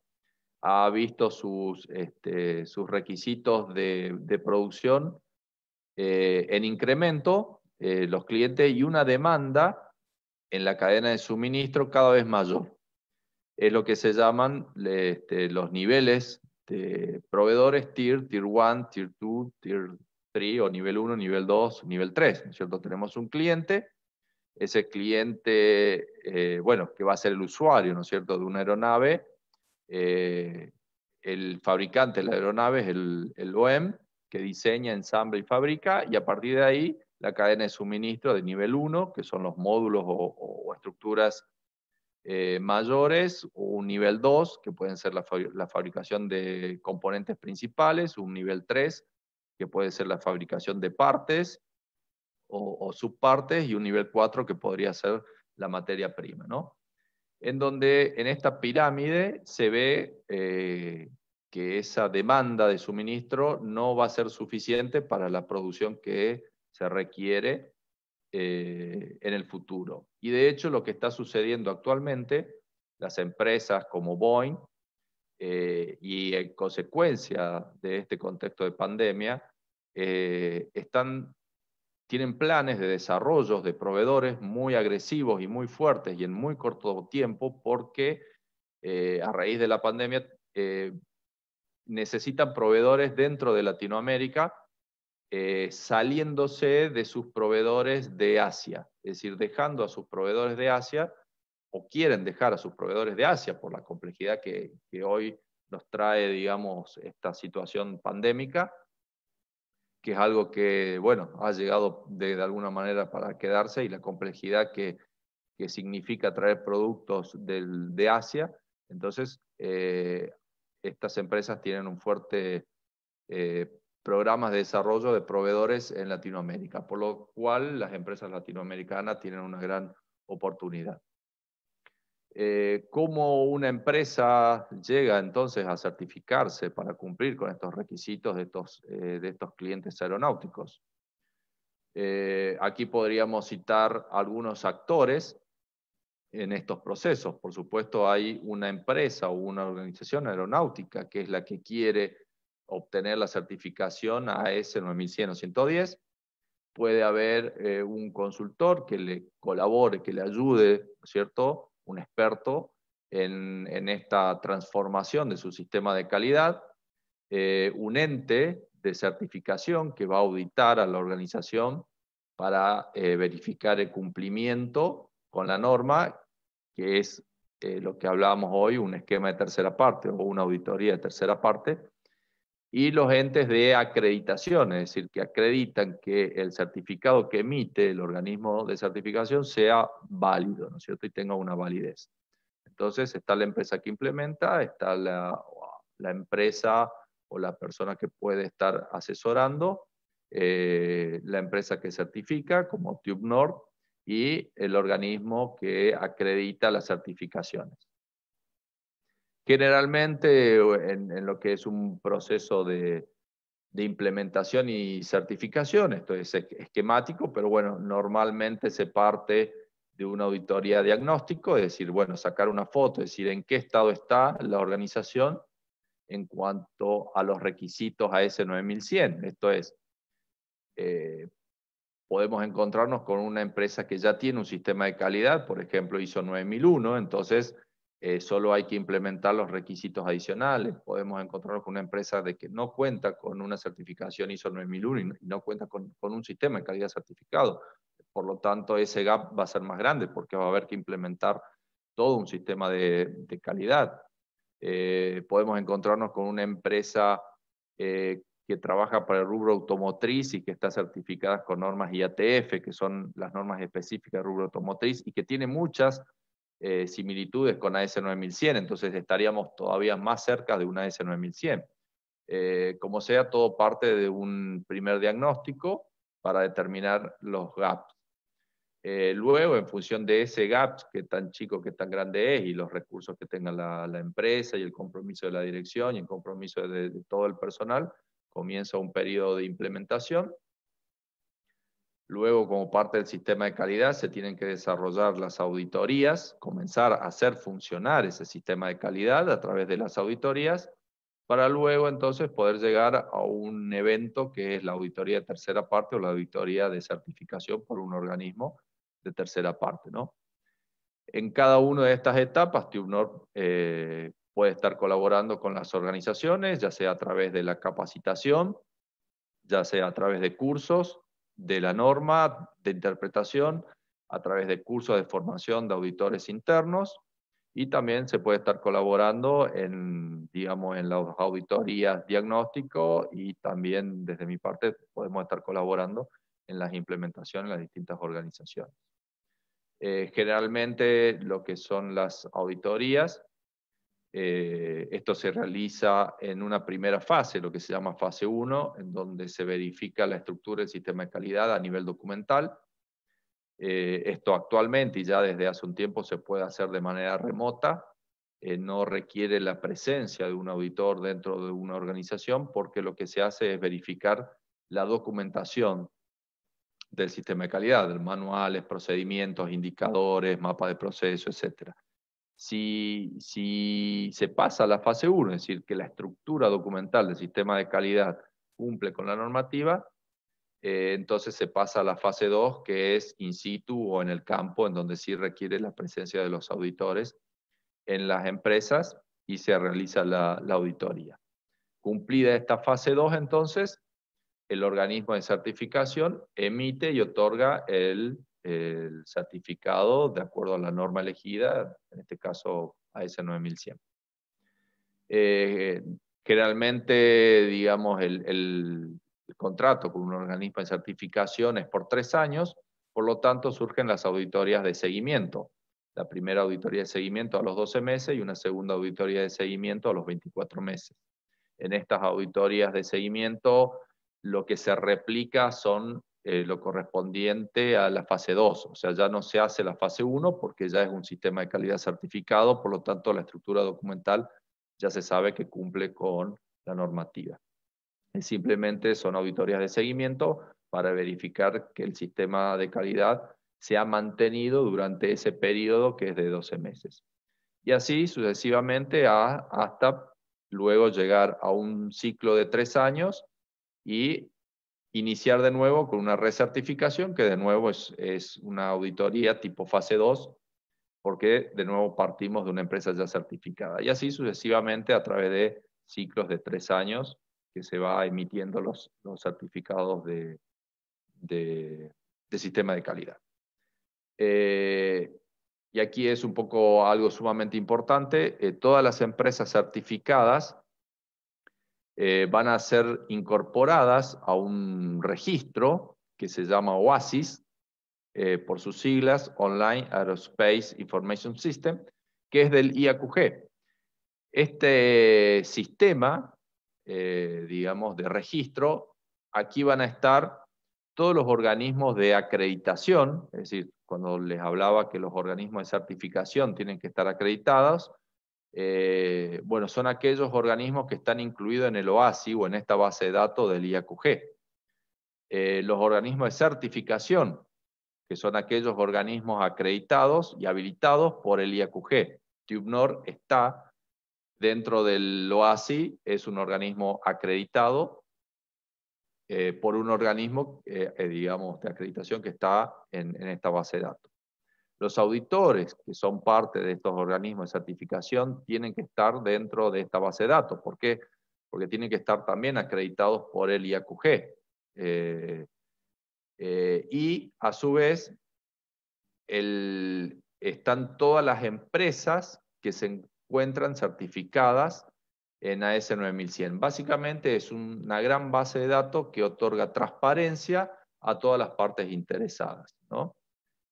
S3: ha visto sus, este, sus requisitos de, producción eh, en incremento eh, los clientes y una demanda en la cadena de suministro cada vez mayor. Es lo que se llaman este, los niveles de proveedores tier, tier 1, tier 2, tier 3 o nivel 1, nivel 2, nivel 3, ¿no es cierto? Tenemos un cliente, ese cliente, eh, bueno, que va a ser el usuario, ¿no es cierto?, de una aeronave. Eh, el fabricante de la aeronave es el, el OEM, que diseña, ensambla y fabrica, y a partir de ahí la cadena de suministro de nivel 1, que son los módulos o, estructuras eh, mayores, un nivel 2, que pueden ser la, fabricación de componentes principales, un nivel 3, que puede ser la fabricación de partes o, subpartes, y un nivel 4, que podría ser la materia prima, ¿no? En donde en esta pirámide se ve eh, que esa demanda de suministro no va a ser suficiente para la producción que se requiere eh, en el futuro. Y de hecho lo que está sucediendo actualmente, las empresas como Boeing, eh, y en consecuencia de este contexto de pandemia, eh, están, tienen planes de desarrollo de proveedores muy agresivos y muy fuertes y en muy corto tiempo porque a raíz de la pandemia necesitan proveedores dentro de Latinoamérica eh, saliéndose de sus proveedores de Asia, es decir, dejando a sus proveedores de Asia o quieren dejar a sus proveedores de Asia por la complejidad que, hoy nos trae, digamos, esta situación pandémica, que es algo que, bueno, ha llegado de, alguna manera para quedarse y la complejidad que, significa traer productos de Asia. Entonces, eh, estas empresas tienen un fuerte eh, programas de desarrollo de proveedores en Latinoamérica, por lo cual las empresas latinoamericanas tienen una gran oportunidad. Eh, ¿Cómo una empresa llega entonces a certificarse para cumplir con estos requisitos de estos, eh, de estos clientes aeronáuticos? Eh, aquí podríamos citar algunos actores en estos procesos. Por supuesto, hay una empresa o una organización aeronáutica que es la que quiere obtener la certificación AS 9100 o 110. Puede haber eh, un consultor que le colabore, que le ayude, ¿cierto? Un experto en, esta transformación de su sistema de calidad. Eh, un ente de certificación que va a auditar a la organización para eh, verificar el cumplimiento con la norma, que es lo que hablábamos hoy, un esquema de tercera parte o una auditoría de tercera parte, y los entes de acreditación, es decir, que acreditan que el certificado que emite el organismo de certificación sea válido, ¿no es cierto? Y tenga una validez. Entonces está la empresa que implementa, está la, empresa o la persona que puede estar asesorando, eh, la empresa que certifica, como TubeNord, y el organismo que acredita las certificaciones. Generalmente, en, lo que es un proceso de, implementación y certificación, esto es e-, esquemático, pero bueno, normalmente se parte de una auditoría diagnóstico, es decir, bueno, sacar una foto, es decir, en qué estado está la organización en cuanto a los requisitos a ese 9100. Esto es, eh, podemos encontrarnos con una empresa que ya tiene un sistema de calidad, por ejemplo, ISO 9001, entonces eh, solo hay que implementar los requisitos adicionales. Podemos encontrarnos con una empresa de que no cuenta con una certificación ISO 9001 y no, cuenta con, un sistema de calidad certificado. Por lo tanto, ese gap va a ser más grande porque va a haber que implementar todo un sistema de, calidad. Eh, podemos encontrarnos con una empresa eh, que trabaja para el rubro automotriz y que está certificada con normas IATF, que son las normas específicas del rubro automotriz, y que tiene muchas eh, similitudes con AS9100, entonces estaríamos todavía más cerca de una AS9100. Eh, como sea, todo parte de un primer diagnóstico para determinar los gaps. Eh, luego, en función de ese gap, que tan chico, que tan grande es, y los recursos que tenga la, empresa, y el compromiso de la dirección, y el compromiso de todo el personal, comienza un periodo de implementación Luego, como parte del sistema de calidad, se tienen que desarrollar las auditorías, comenzar a hacer funcionar ese sistema de calidad a través de las auditorías, para luego entonces poder llegar a un evento que es la auditoría de tercera parte o la auditoría de certificación por un organismo de tercera parte. En cada una de estas etapas, TUNOR eh, puede estar colaborando con las organizaciones, ya sea a través de la capacitación, ya sea a través de cursos, de la norma de interpretación a través de cursos de formación de auditores internos y también se puede estar colaborando en, digamos, en las auditorías diagnóstico y también desde mi parte podemos estar colaborando en las implementaciones en las distintas organizaciones. Eh, generalmente lo que son las auditorías eh, esto se realiza en una primera fase, lo que se llama fase 1, en donde se verifica la estructura del sistema de calidad a nivel documental. Eh, esto actualmente y ya desde hace un tiempo se puede hacer de manera remota. Eh, no requiere la presencia de un auditor dentro de una organización porque lo que se hace es verificar la documentación del sistema de calidad, manuales, procedimientos, indicadores, mapa de proceso, etcétera si, se pasa a la fase 1, es decir, que la estructura documental del sistema de calidad cumple con la normativa, eh, entonces se pasa a la fase 2, que es in situ o en el campo, en donde sí requiere la presencia de los auditores en las empresas y se realiza la, la auditoría. Cumplida esta fase 2, entonces, el organismo de certificación emite y otorga el el certificado de acuerdo a la norma elegida, en este caso AS 9100. Eh, generalmente, digamos, el, contrato con un organismo de certificación es por tres años, por lo tanto surgen las auditorías de seguimiento. La primera auditoría de seguimiento a los 12 meses y una segunda auditoría de seguimiento a los 24 meses. En estas auditorías de seguimiento, lo que se replica son eh, lo correspondiente a la fase 2. O sea, ya no se hace la fase 1 porque ya es un sistema de calidad certificado, por lo tanto la estructura documental ya se sabe que cumple con la normativa. simplemente son auditorías de seguimiento para verificar que el sistema de calidad se ha mantenido durante ese periodo que es de 12 meses. Y así sucesivamente hasta luego llegar a un ciclo de tres años y iniciar de nuevo con una recertificación, que de nuevo es, una auditoría tipo fase 2, porque de nuevo partimos de una empresa ya certificada. Y así sucesivamente a través de ciclos de tres años que se va emitiendo los, los certificados de, de, sistema de calidad. Eh, y aquí es un poco algo sumamente importante. Eh, todas las empresas certificadas eh, van a ser incorporadas a un registro que se llama OASIS, eh, por sus siglas, Online Aerospace Information System, que es del IAQG. Este sistema, eh, digamos, de registro, aquí van a estar todos los organismos de acreditación, es decir, cuando les hablaba que los organismos de certificación tienen que estar acreditados, eh, bueno, son aquellos organismos que están incluidos en el OASI o en esta base de datos del IAQG. Eh, los organismos de certificación, que son aquellos organismos acreditados y habilitados por el IAQG. TUBNOR está dentro del OASI, es un organismo acreditado eh, por un organismo, digamos, de acreditación que está en esta base de datos. Los auditores que son parte de estos organismos de certificación tienen que estar dentro de esta base de datos. ¿Por qué? Porque tienen que estar también acreditados por el IAQG. Eh, eh, y a su vez, están todas las empresas que se encuentran certificadas en AS 9100. Básicamente es una gran base de datos que otorga transparencia a todas las partes interesadas. ¿no?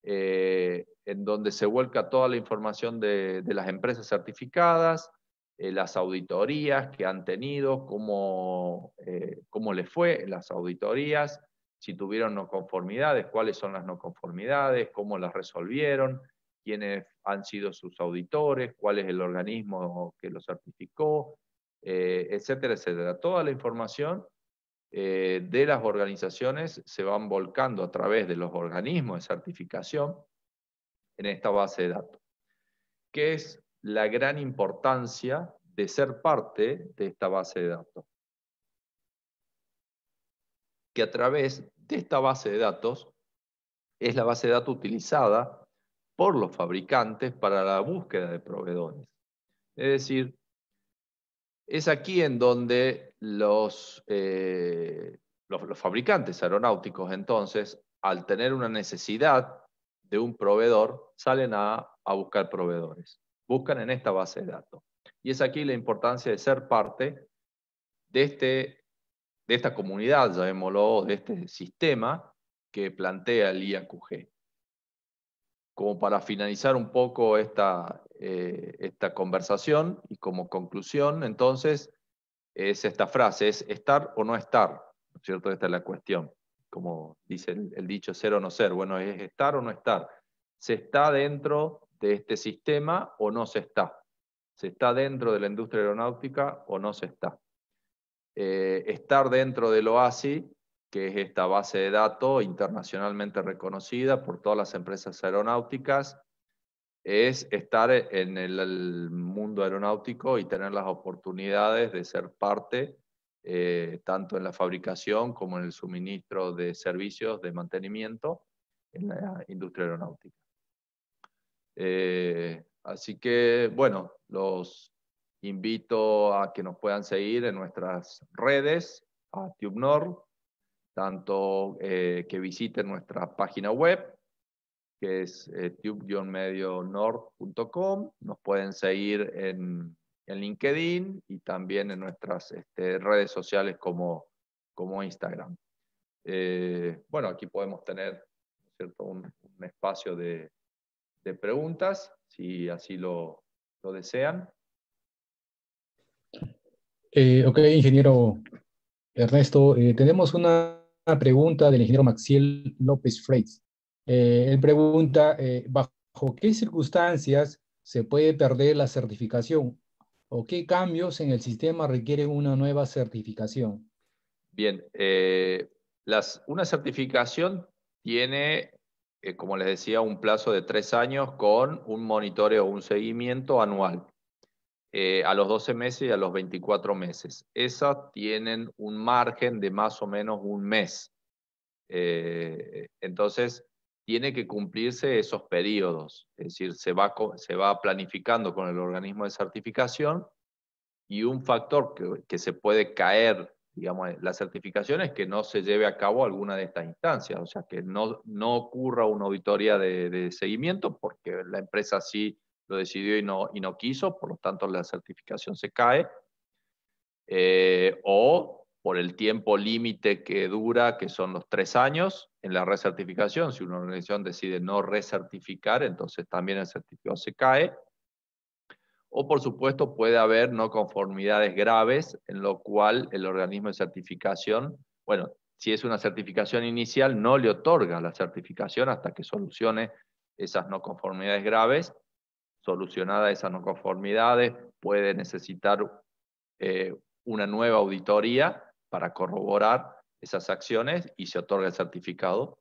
S3: Eh, en donde se vuelca toda la información de, las empresas certificadas, eh, las auditorías que han tenido, cómo, eh, cómo les fue las auditorías, si tuvieron no conformidades, cuáles son las no conformidades, cómo las resolvieron, quiénes han sido sus auditores, cuál es el organismo que lo certificó, etcétera, etcétera. Toda la información eh, de las organizaciones se van volcando a través de los organismos de certificación en esta base de datos, que es la gran importancia de ser parte de esta base de datos. Que a través de esta base de datos es la base de datos utilizada por los fabricantes para la búsqueda de proveedores. Es decir, es aquí en donde eh, los, los, fabricantes aeronáuticos entonces, al tener una necesidad de un proveedor, salen a, buscar proveedores. Buscan en esta base de datos. Y es aquí la importancia de ser parte de, este, de esta comunidad, llamémoslo, de este sistema que plantea el IAQG. Como para finalizar un poco esta, eh, esta conversación y como conclusión, entonces, es esta frase, es estar o no estar, cierto? Esta es la cuestión, como dice el, dicho ser o no ser, bueno, es estar o no estar. ¿Se está dentro de este sistema o no se está? ¿Se está dentro de la industria aeronáutica o no se está? Eh, estar dentro del OASI, que es esta base de datos internacionalmente reconocida por todas las empresas aeronáuticas, es estar e-, en el, mundo aeronáutico y tener las oportunidades de ser parte, eh, tanto en la fabricación como en el suministro de servicios de mantenimiento en la industria aeronáutica. Eh, así que, bueno, los invito a que nos puedan seguir en nuestras redes, a TubeNor, tanto eh, que visiten nuestra página web, que es eh, tube-medionord.com. Nos pueden seguir en, LinkedIn y también en nuestras este, redes sociales como, como Instagram. Eh, bueno, aquí podemos tener ¿cierto? Un, espacio de, preguntas, si así lo, desean.
S1: Eh, ok, ingeniero Ernesto, tenemos una pregunta del ingeniero Maxiel López Freitz. Eh, él pregunta, eh, ¿bajo qué circunstancias se puede perder la certificación? ¿O qué cambios en el sistema requieren una nueva certificación?
S3: Bien, eh, las, una certificación tiene, como les decía, un plazo de tres años con un monitoreo, o un seguimiento anual. a los 12 meses y a los 24 meses. Esas tienen un margen de más o menos un mes. entonces, tiene que cumplirse esos periodos, es decir, se va, se va planificando con el organismo de certificación y un factor que, se puede caer, digamos, la certificación es que no se lleve a cabo alguna de estas instancias, o sea, que no, no ocurra una auditoría de, seguimiento porque la empresa sí lo decidió y no, y no quiso, por lo tanto la certificación se cae, eh, o por el tiempo límite que dura, que son los tres años, en la recertificación. Si una organización decide no recertificar, entonces también el certificado se cae. O por supuesto puede haber no conformidades graves, en lo cual el organismo de certificación, bueno, si es una certificación inicial, no le otorga la certificación hasta que solucione esas no conformidades graves. Solucionada esas no conformidades, puede necesitar eh, una nueva auditoría para corroborar esas acciones y se otorga el certificado.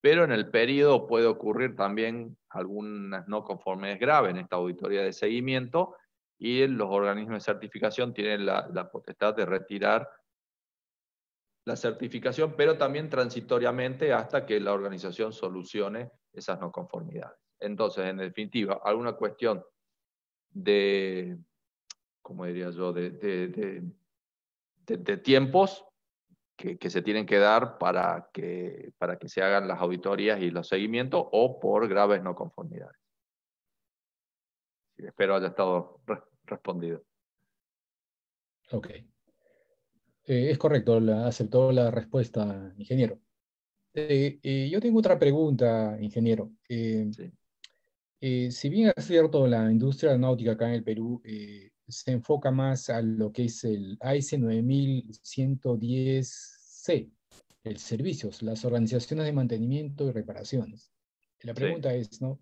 S3: Pero en el periodo puede ocurrir también algunas no conformidades graves en esta auditoría de seguimiento y los organismos de certificación tienen la, potestad de retirar la certificación, pero también transitoriamente hasta que la organización solucione esas no conformidades. Entonces, en definitiva, alguna cuestión de, como diría yo, de de, tiempos que, se tienen que dar para que, para que se hagan las auditorías y los seguimientos o por graves no conformidades. Espero haya estado respondido.
S1: Ok. Eh, es correcto, aceptó la respuesta, ingeniero. Eh, eh, yo tengo otra pregunta, ingeniero. si bien es cierto, la industria náutica acá en el Perú se enfoca más a lo que es el as 9110C, el servicios, las organizaciones de mantenimiento y reparaciones. La pregunta es, ¿no?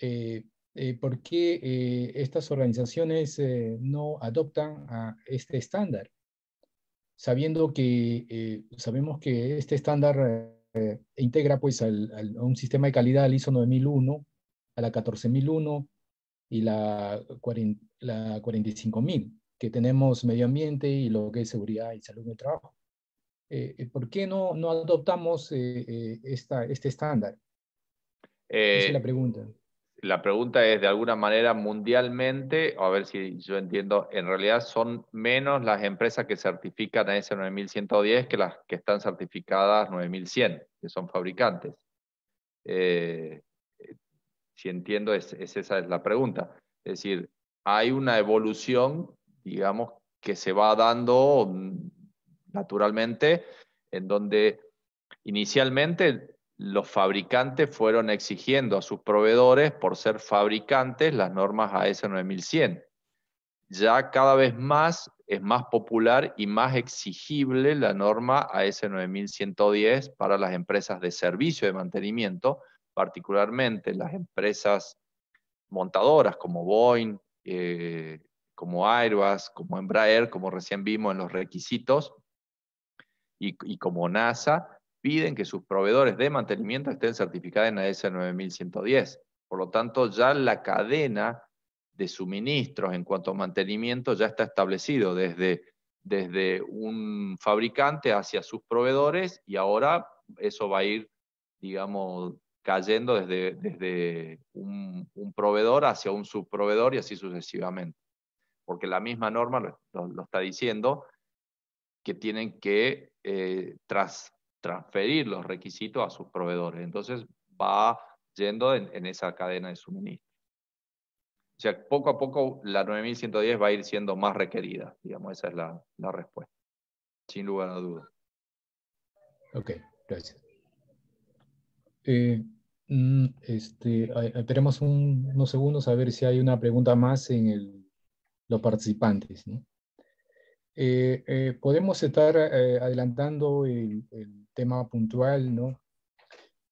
S1: Eh, eh, ¿Por qué eh, estas organizaciones no adoptan a este estándar? Sabiendo que sabemos que este estándar integra pues un sistema de calidad al ISO 9001, a la 14001, y la, la 45.000 que tenemos medio ambiente y lo que es seguridad y salud en el trabajo. Eh, eh, ¿Por qué no, no adoptamos eh, esta, este estándar? Esa es la pregunta.
S3: La pregunta es, de alguna manera, mundialmente, a ver si yo entiendo, en realidad son menos las empresas que certifican a ese 9110 que las que están certificadas 9100, que son fabricantes. Eh, si entiendo, es, esa es la pregunta. Es decir, hay una evolución, digamos, que se va dando mm, naturalmente, en donde inicialmente los fabricantes fueron exigiendo a sus proveedores, por ser fabricantes, las normas AS 9100. Ya cada vez más es más popular y más exigible la norma AS 9110 para las empresas de servicio de mantenimiento, particularmente las empresas montadoras como Boeing, eh, como Airbus, como Embraer, como recién vimos en los requisitos, y, como NASA, piden que sus proveedores de mantenimiento estén certificados en AS 9110. Por lo tanto, ya la cadena de suministros en cuanto a mantenimiento ya está establecido desde, desde un fabricante hacia sus proveedores y ahora eso va a ir, digamos, cayendo desde, desde un, proveedor hacia un subproveedor y así sucesivamente. Porque la misma norma lo, está diciendo, que tienen que eh, transferir los requisitos a sus proveedores. Entonces va yendo en, esa cadena de suministro. O sea, poco a poco la 9110 va a ir siendo más requerida, digamos, esa es la, la respuesta, sin lugar a dudas.
S1: Ok, gracias. Eh, mm, este, esperemos unos segundos a ver si hay una pregunta más en el, los participantes. Eh, eh, podemos estar eh, adelantando el, tema puntual, ¿no?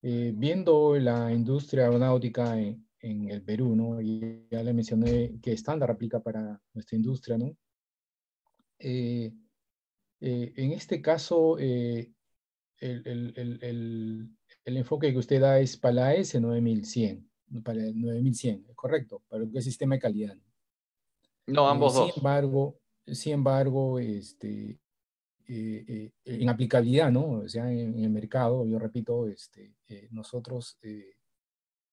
S1: viendo la industria aeronáutica en, el Perú, ¿no? Y ya le mencioné qué estándar aplica para nuestra industria, ¿no? en este caso, el, el enfoque que usted da es para la S 9100, para el 9100, correcto, para el sistema de calidad. No, eh, ambos sin Embargo, sin embargo, este, eh, eh, en aplicabilidad, ¿no? O sea, en, el mercado, yo repito, este, nosotros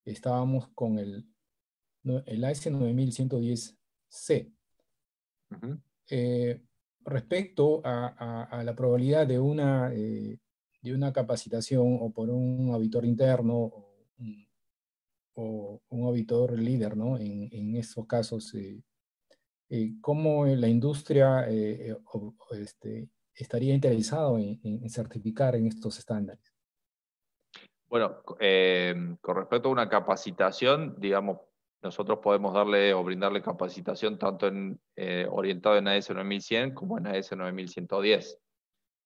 S1: estábamos con el, el AS9110C. respecto a, la probabilidad de una de una capacitación o por un auditor interno o un, auditor líder, ¿no? En, en estos casos, eh, eh, ¿cómo la industria eh, este, estaría interesada en, certificar en estos estándares?
S3: Bueno, em, con respecto a una capacitación, digamos, nosotros podemos darle o brindarle capacitación tanto en, orientado en AS 9100 como en AS 9110.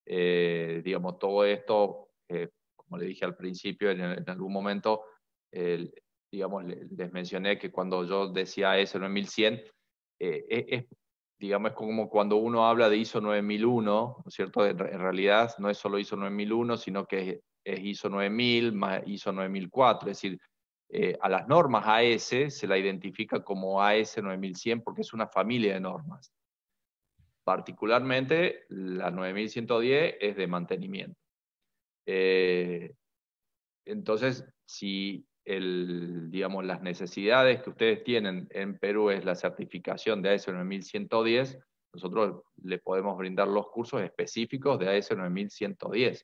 S3: Eh, digamos, todo esto, eh, como le dije al principio, en, algún momento, digamos, les mencioné que cuando yo decía AS 9100, eh, e, es, digamos, es como cuando uno habla de ISO 9001, ¿no es cierto? En, realidad no es solo ISO 9001, sino que es, ISO 9000 más ISO 9004, es decir, eh, a las normas AS se la identifica como AS 9100 porque es una familia de normas. Particularmente la 9110 es de mantenimiento. Eh, entonces, si el, digamos, las necesidades que ustedes tienen en Perú es la certificación de AS 9110, nosotros le podemos brindar los cursos específicos de AS 9110,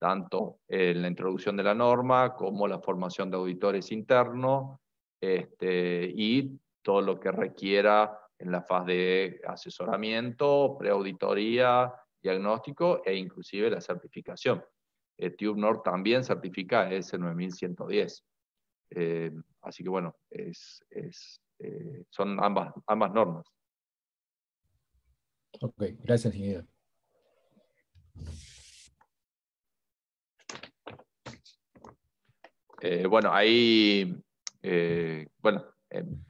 S3: tanto en eh, la introducción de la norma como la formación de auditores internos este, y todo lo que requiera en la fase de asesoramiento, preauditoría, diagnóstico e inclusive la certificación. Eh, TÜV Nord también certifica S9110. Eh, así que bueno, es, eh, son ambas, ambas normas.
S1: Ok, gracias, ingeniero.
S3: bueno, ahí, bueno, em,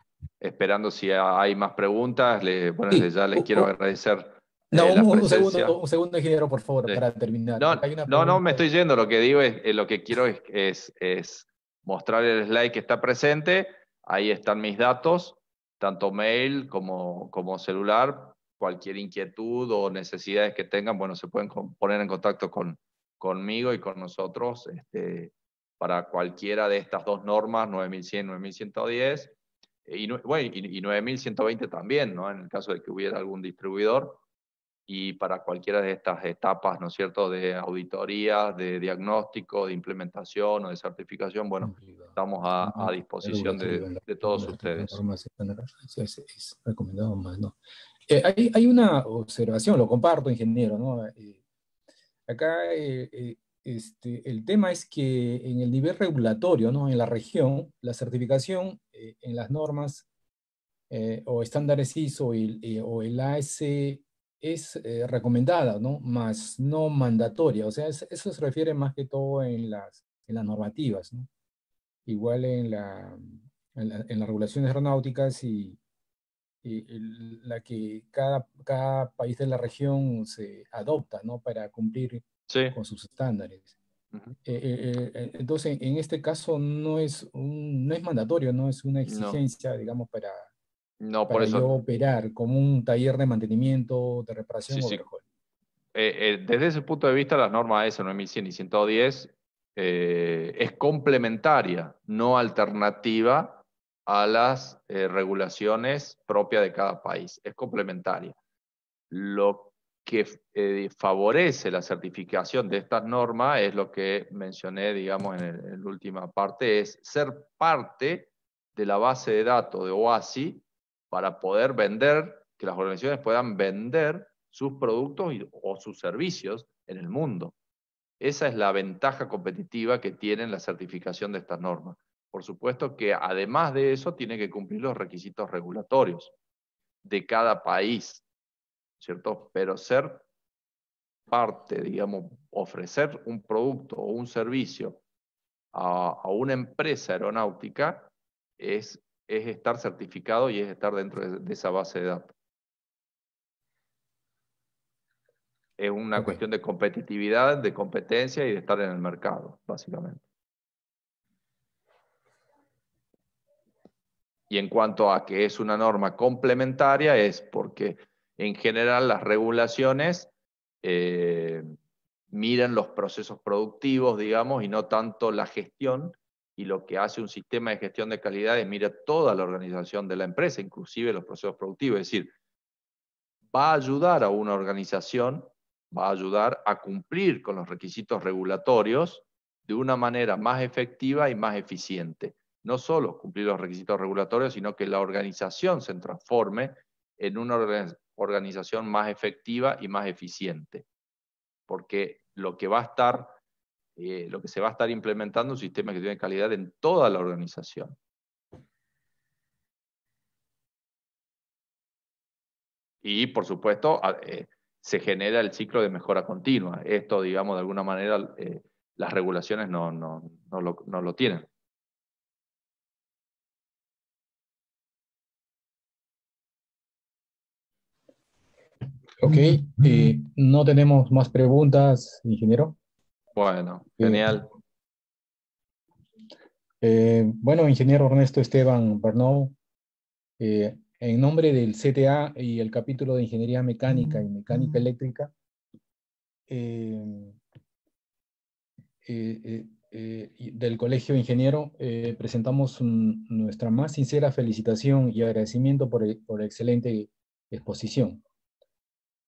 S3: esperando si hay más preguntas. bueno, ya les quiero agradecer. No, eh, un, segundo,
S1: un segundo, ingeniero, por favor, para terminar.
S3: No, no, me estoy yendo. Lo que digo es, eh, lo que quiero es, es, mostrar el slide que está presente. Ahí están mis datos, tanto mail como, como celular. Cualquier inquietud o necesidades que tengan, bueno, se pueden poner en contacto con, conmigo y con nosotros este, para cualquiera de estas dos normas, 9100, 9110 eh, y, bueno, y, y 9120 también, ¿no? En el caso de que hubiera algún distribuidor. Y para cualquiera de estas etapas, ¿no es cierto?, de auditorías, de diagnóstico, de implementación o de certificación, bueno, estamos a, disposición de, todos ustedes.
S1: recomendado más, ¿no? Eh, hay, hay, una observación, lo comparto, ingeniero, ¿no? Eh, acá este, el tema es que en el nivel regulatorio, ¿no? En la región, la certificación eh, en las normas eh, o estándares ISO o el AS es eh, recomendada, ¿no? Más no mandatoria. O sea, eso se refiere más que todo en las, en las normativas, ¿no? Igual en, la, en, las regulaciones aeronáuticas y, la que cada, cada país de la región se adopta, ¿no? Para cumplir con sus estándares. Eh, eh, eh, entonces, en este caso no es, no es mandatorio, no es una exigencia, digamos, para,
S3: no, operar
S1: como un taller de mantenimiento, de reparación sí.
S3: desde ese punto de vista, las normas s 9100 y 110 es complementaria, no alternativa a las regulaciones propias de cada país, es complementaria. Lo que eh, favorece la certificación de esta norma es lo que mencioné, digamos, en, la última parte, es ser parte de la base de datos de OASI para poder vender, que las organizaciones puedan vender sus productos o sus servicios en el mundo. Esa es la ventaja competitiva que tiene la certificación de estas normas. Por supuesto que además de eso tiene que cumplir los requisitos regulatorios de cada país ¿cierto? Pero ser parte, digamos, ofrecer un producto o un servicio a, una empresa aeronáutica es, es, estar certificado y es estar dentro de, esa base de datos. Es una cuestión de competitividad, de competencia y de estar en el mercado, básicamente. Y en cuanto a que es una norma complementaria, es porque en general las regulaciones eh, miran los procesos productivos, digamos, y no tanto la gestión. Y lo que hace un sistema de gestión de calidad es mira toda la organización de la empresa, inclusive los procesos productivos. Es decir, va a ayudar a una organización, va a ayudar a cumplir con los requisitos regulatorios de una manera más efectiva y más eficiente. No solo cumplir los requisitos regulatorios, sino que la organización se transforme en una organización más efectiva y más eficiente, porque lo que va a estar, eh, lo que se va a estar implementando es un sistema que tiene calidad en toda la organización. Y, por supuesto, eh, se genera el ciclo de mejora continua. Esto, digamos, de alguna manera, eh, las regulaciones no lo tienen.
S1: Ok, eh, no tenemos más preguntas, ingeniero. Bueno, eh, genial. Eh, bueno, ingeniero Ernesto Esteban Bernau, en nombre del CTA y el capítulo de Ingeniería Mecánica y Mecánica Eléctrica, del Colegio Ingeniero, presentamos nuestra más sincera felicitación y agradecimiento por la excelente exposición.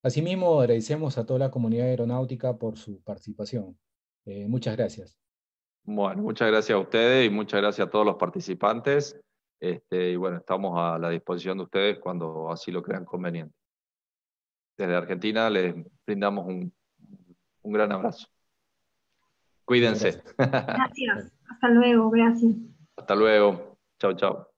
S1: Asimismo, agradecemos a toda la comunidad aeronáutica por su participación. Eh, muchas gracias.
S3: Bueno, muchas gracias a ustedes y muchas gracias a todos los participantes. Este, y bueno, estamos a la disposición de ustedes cuando así lo crean conveniente. Desde Argentina les brindamos un, gran abrazo. Cuídense. Gracias.
S2: Hasta luego. Gracias.
S3: Hasta luego. Chau, chau.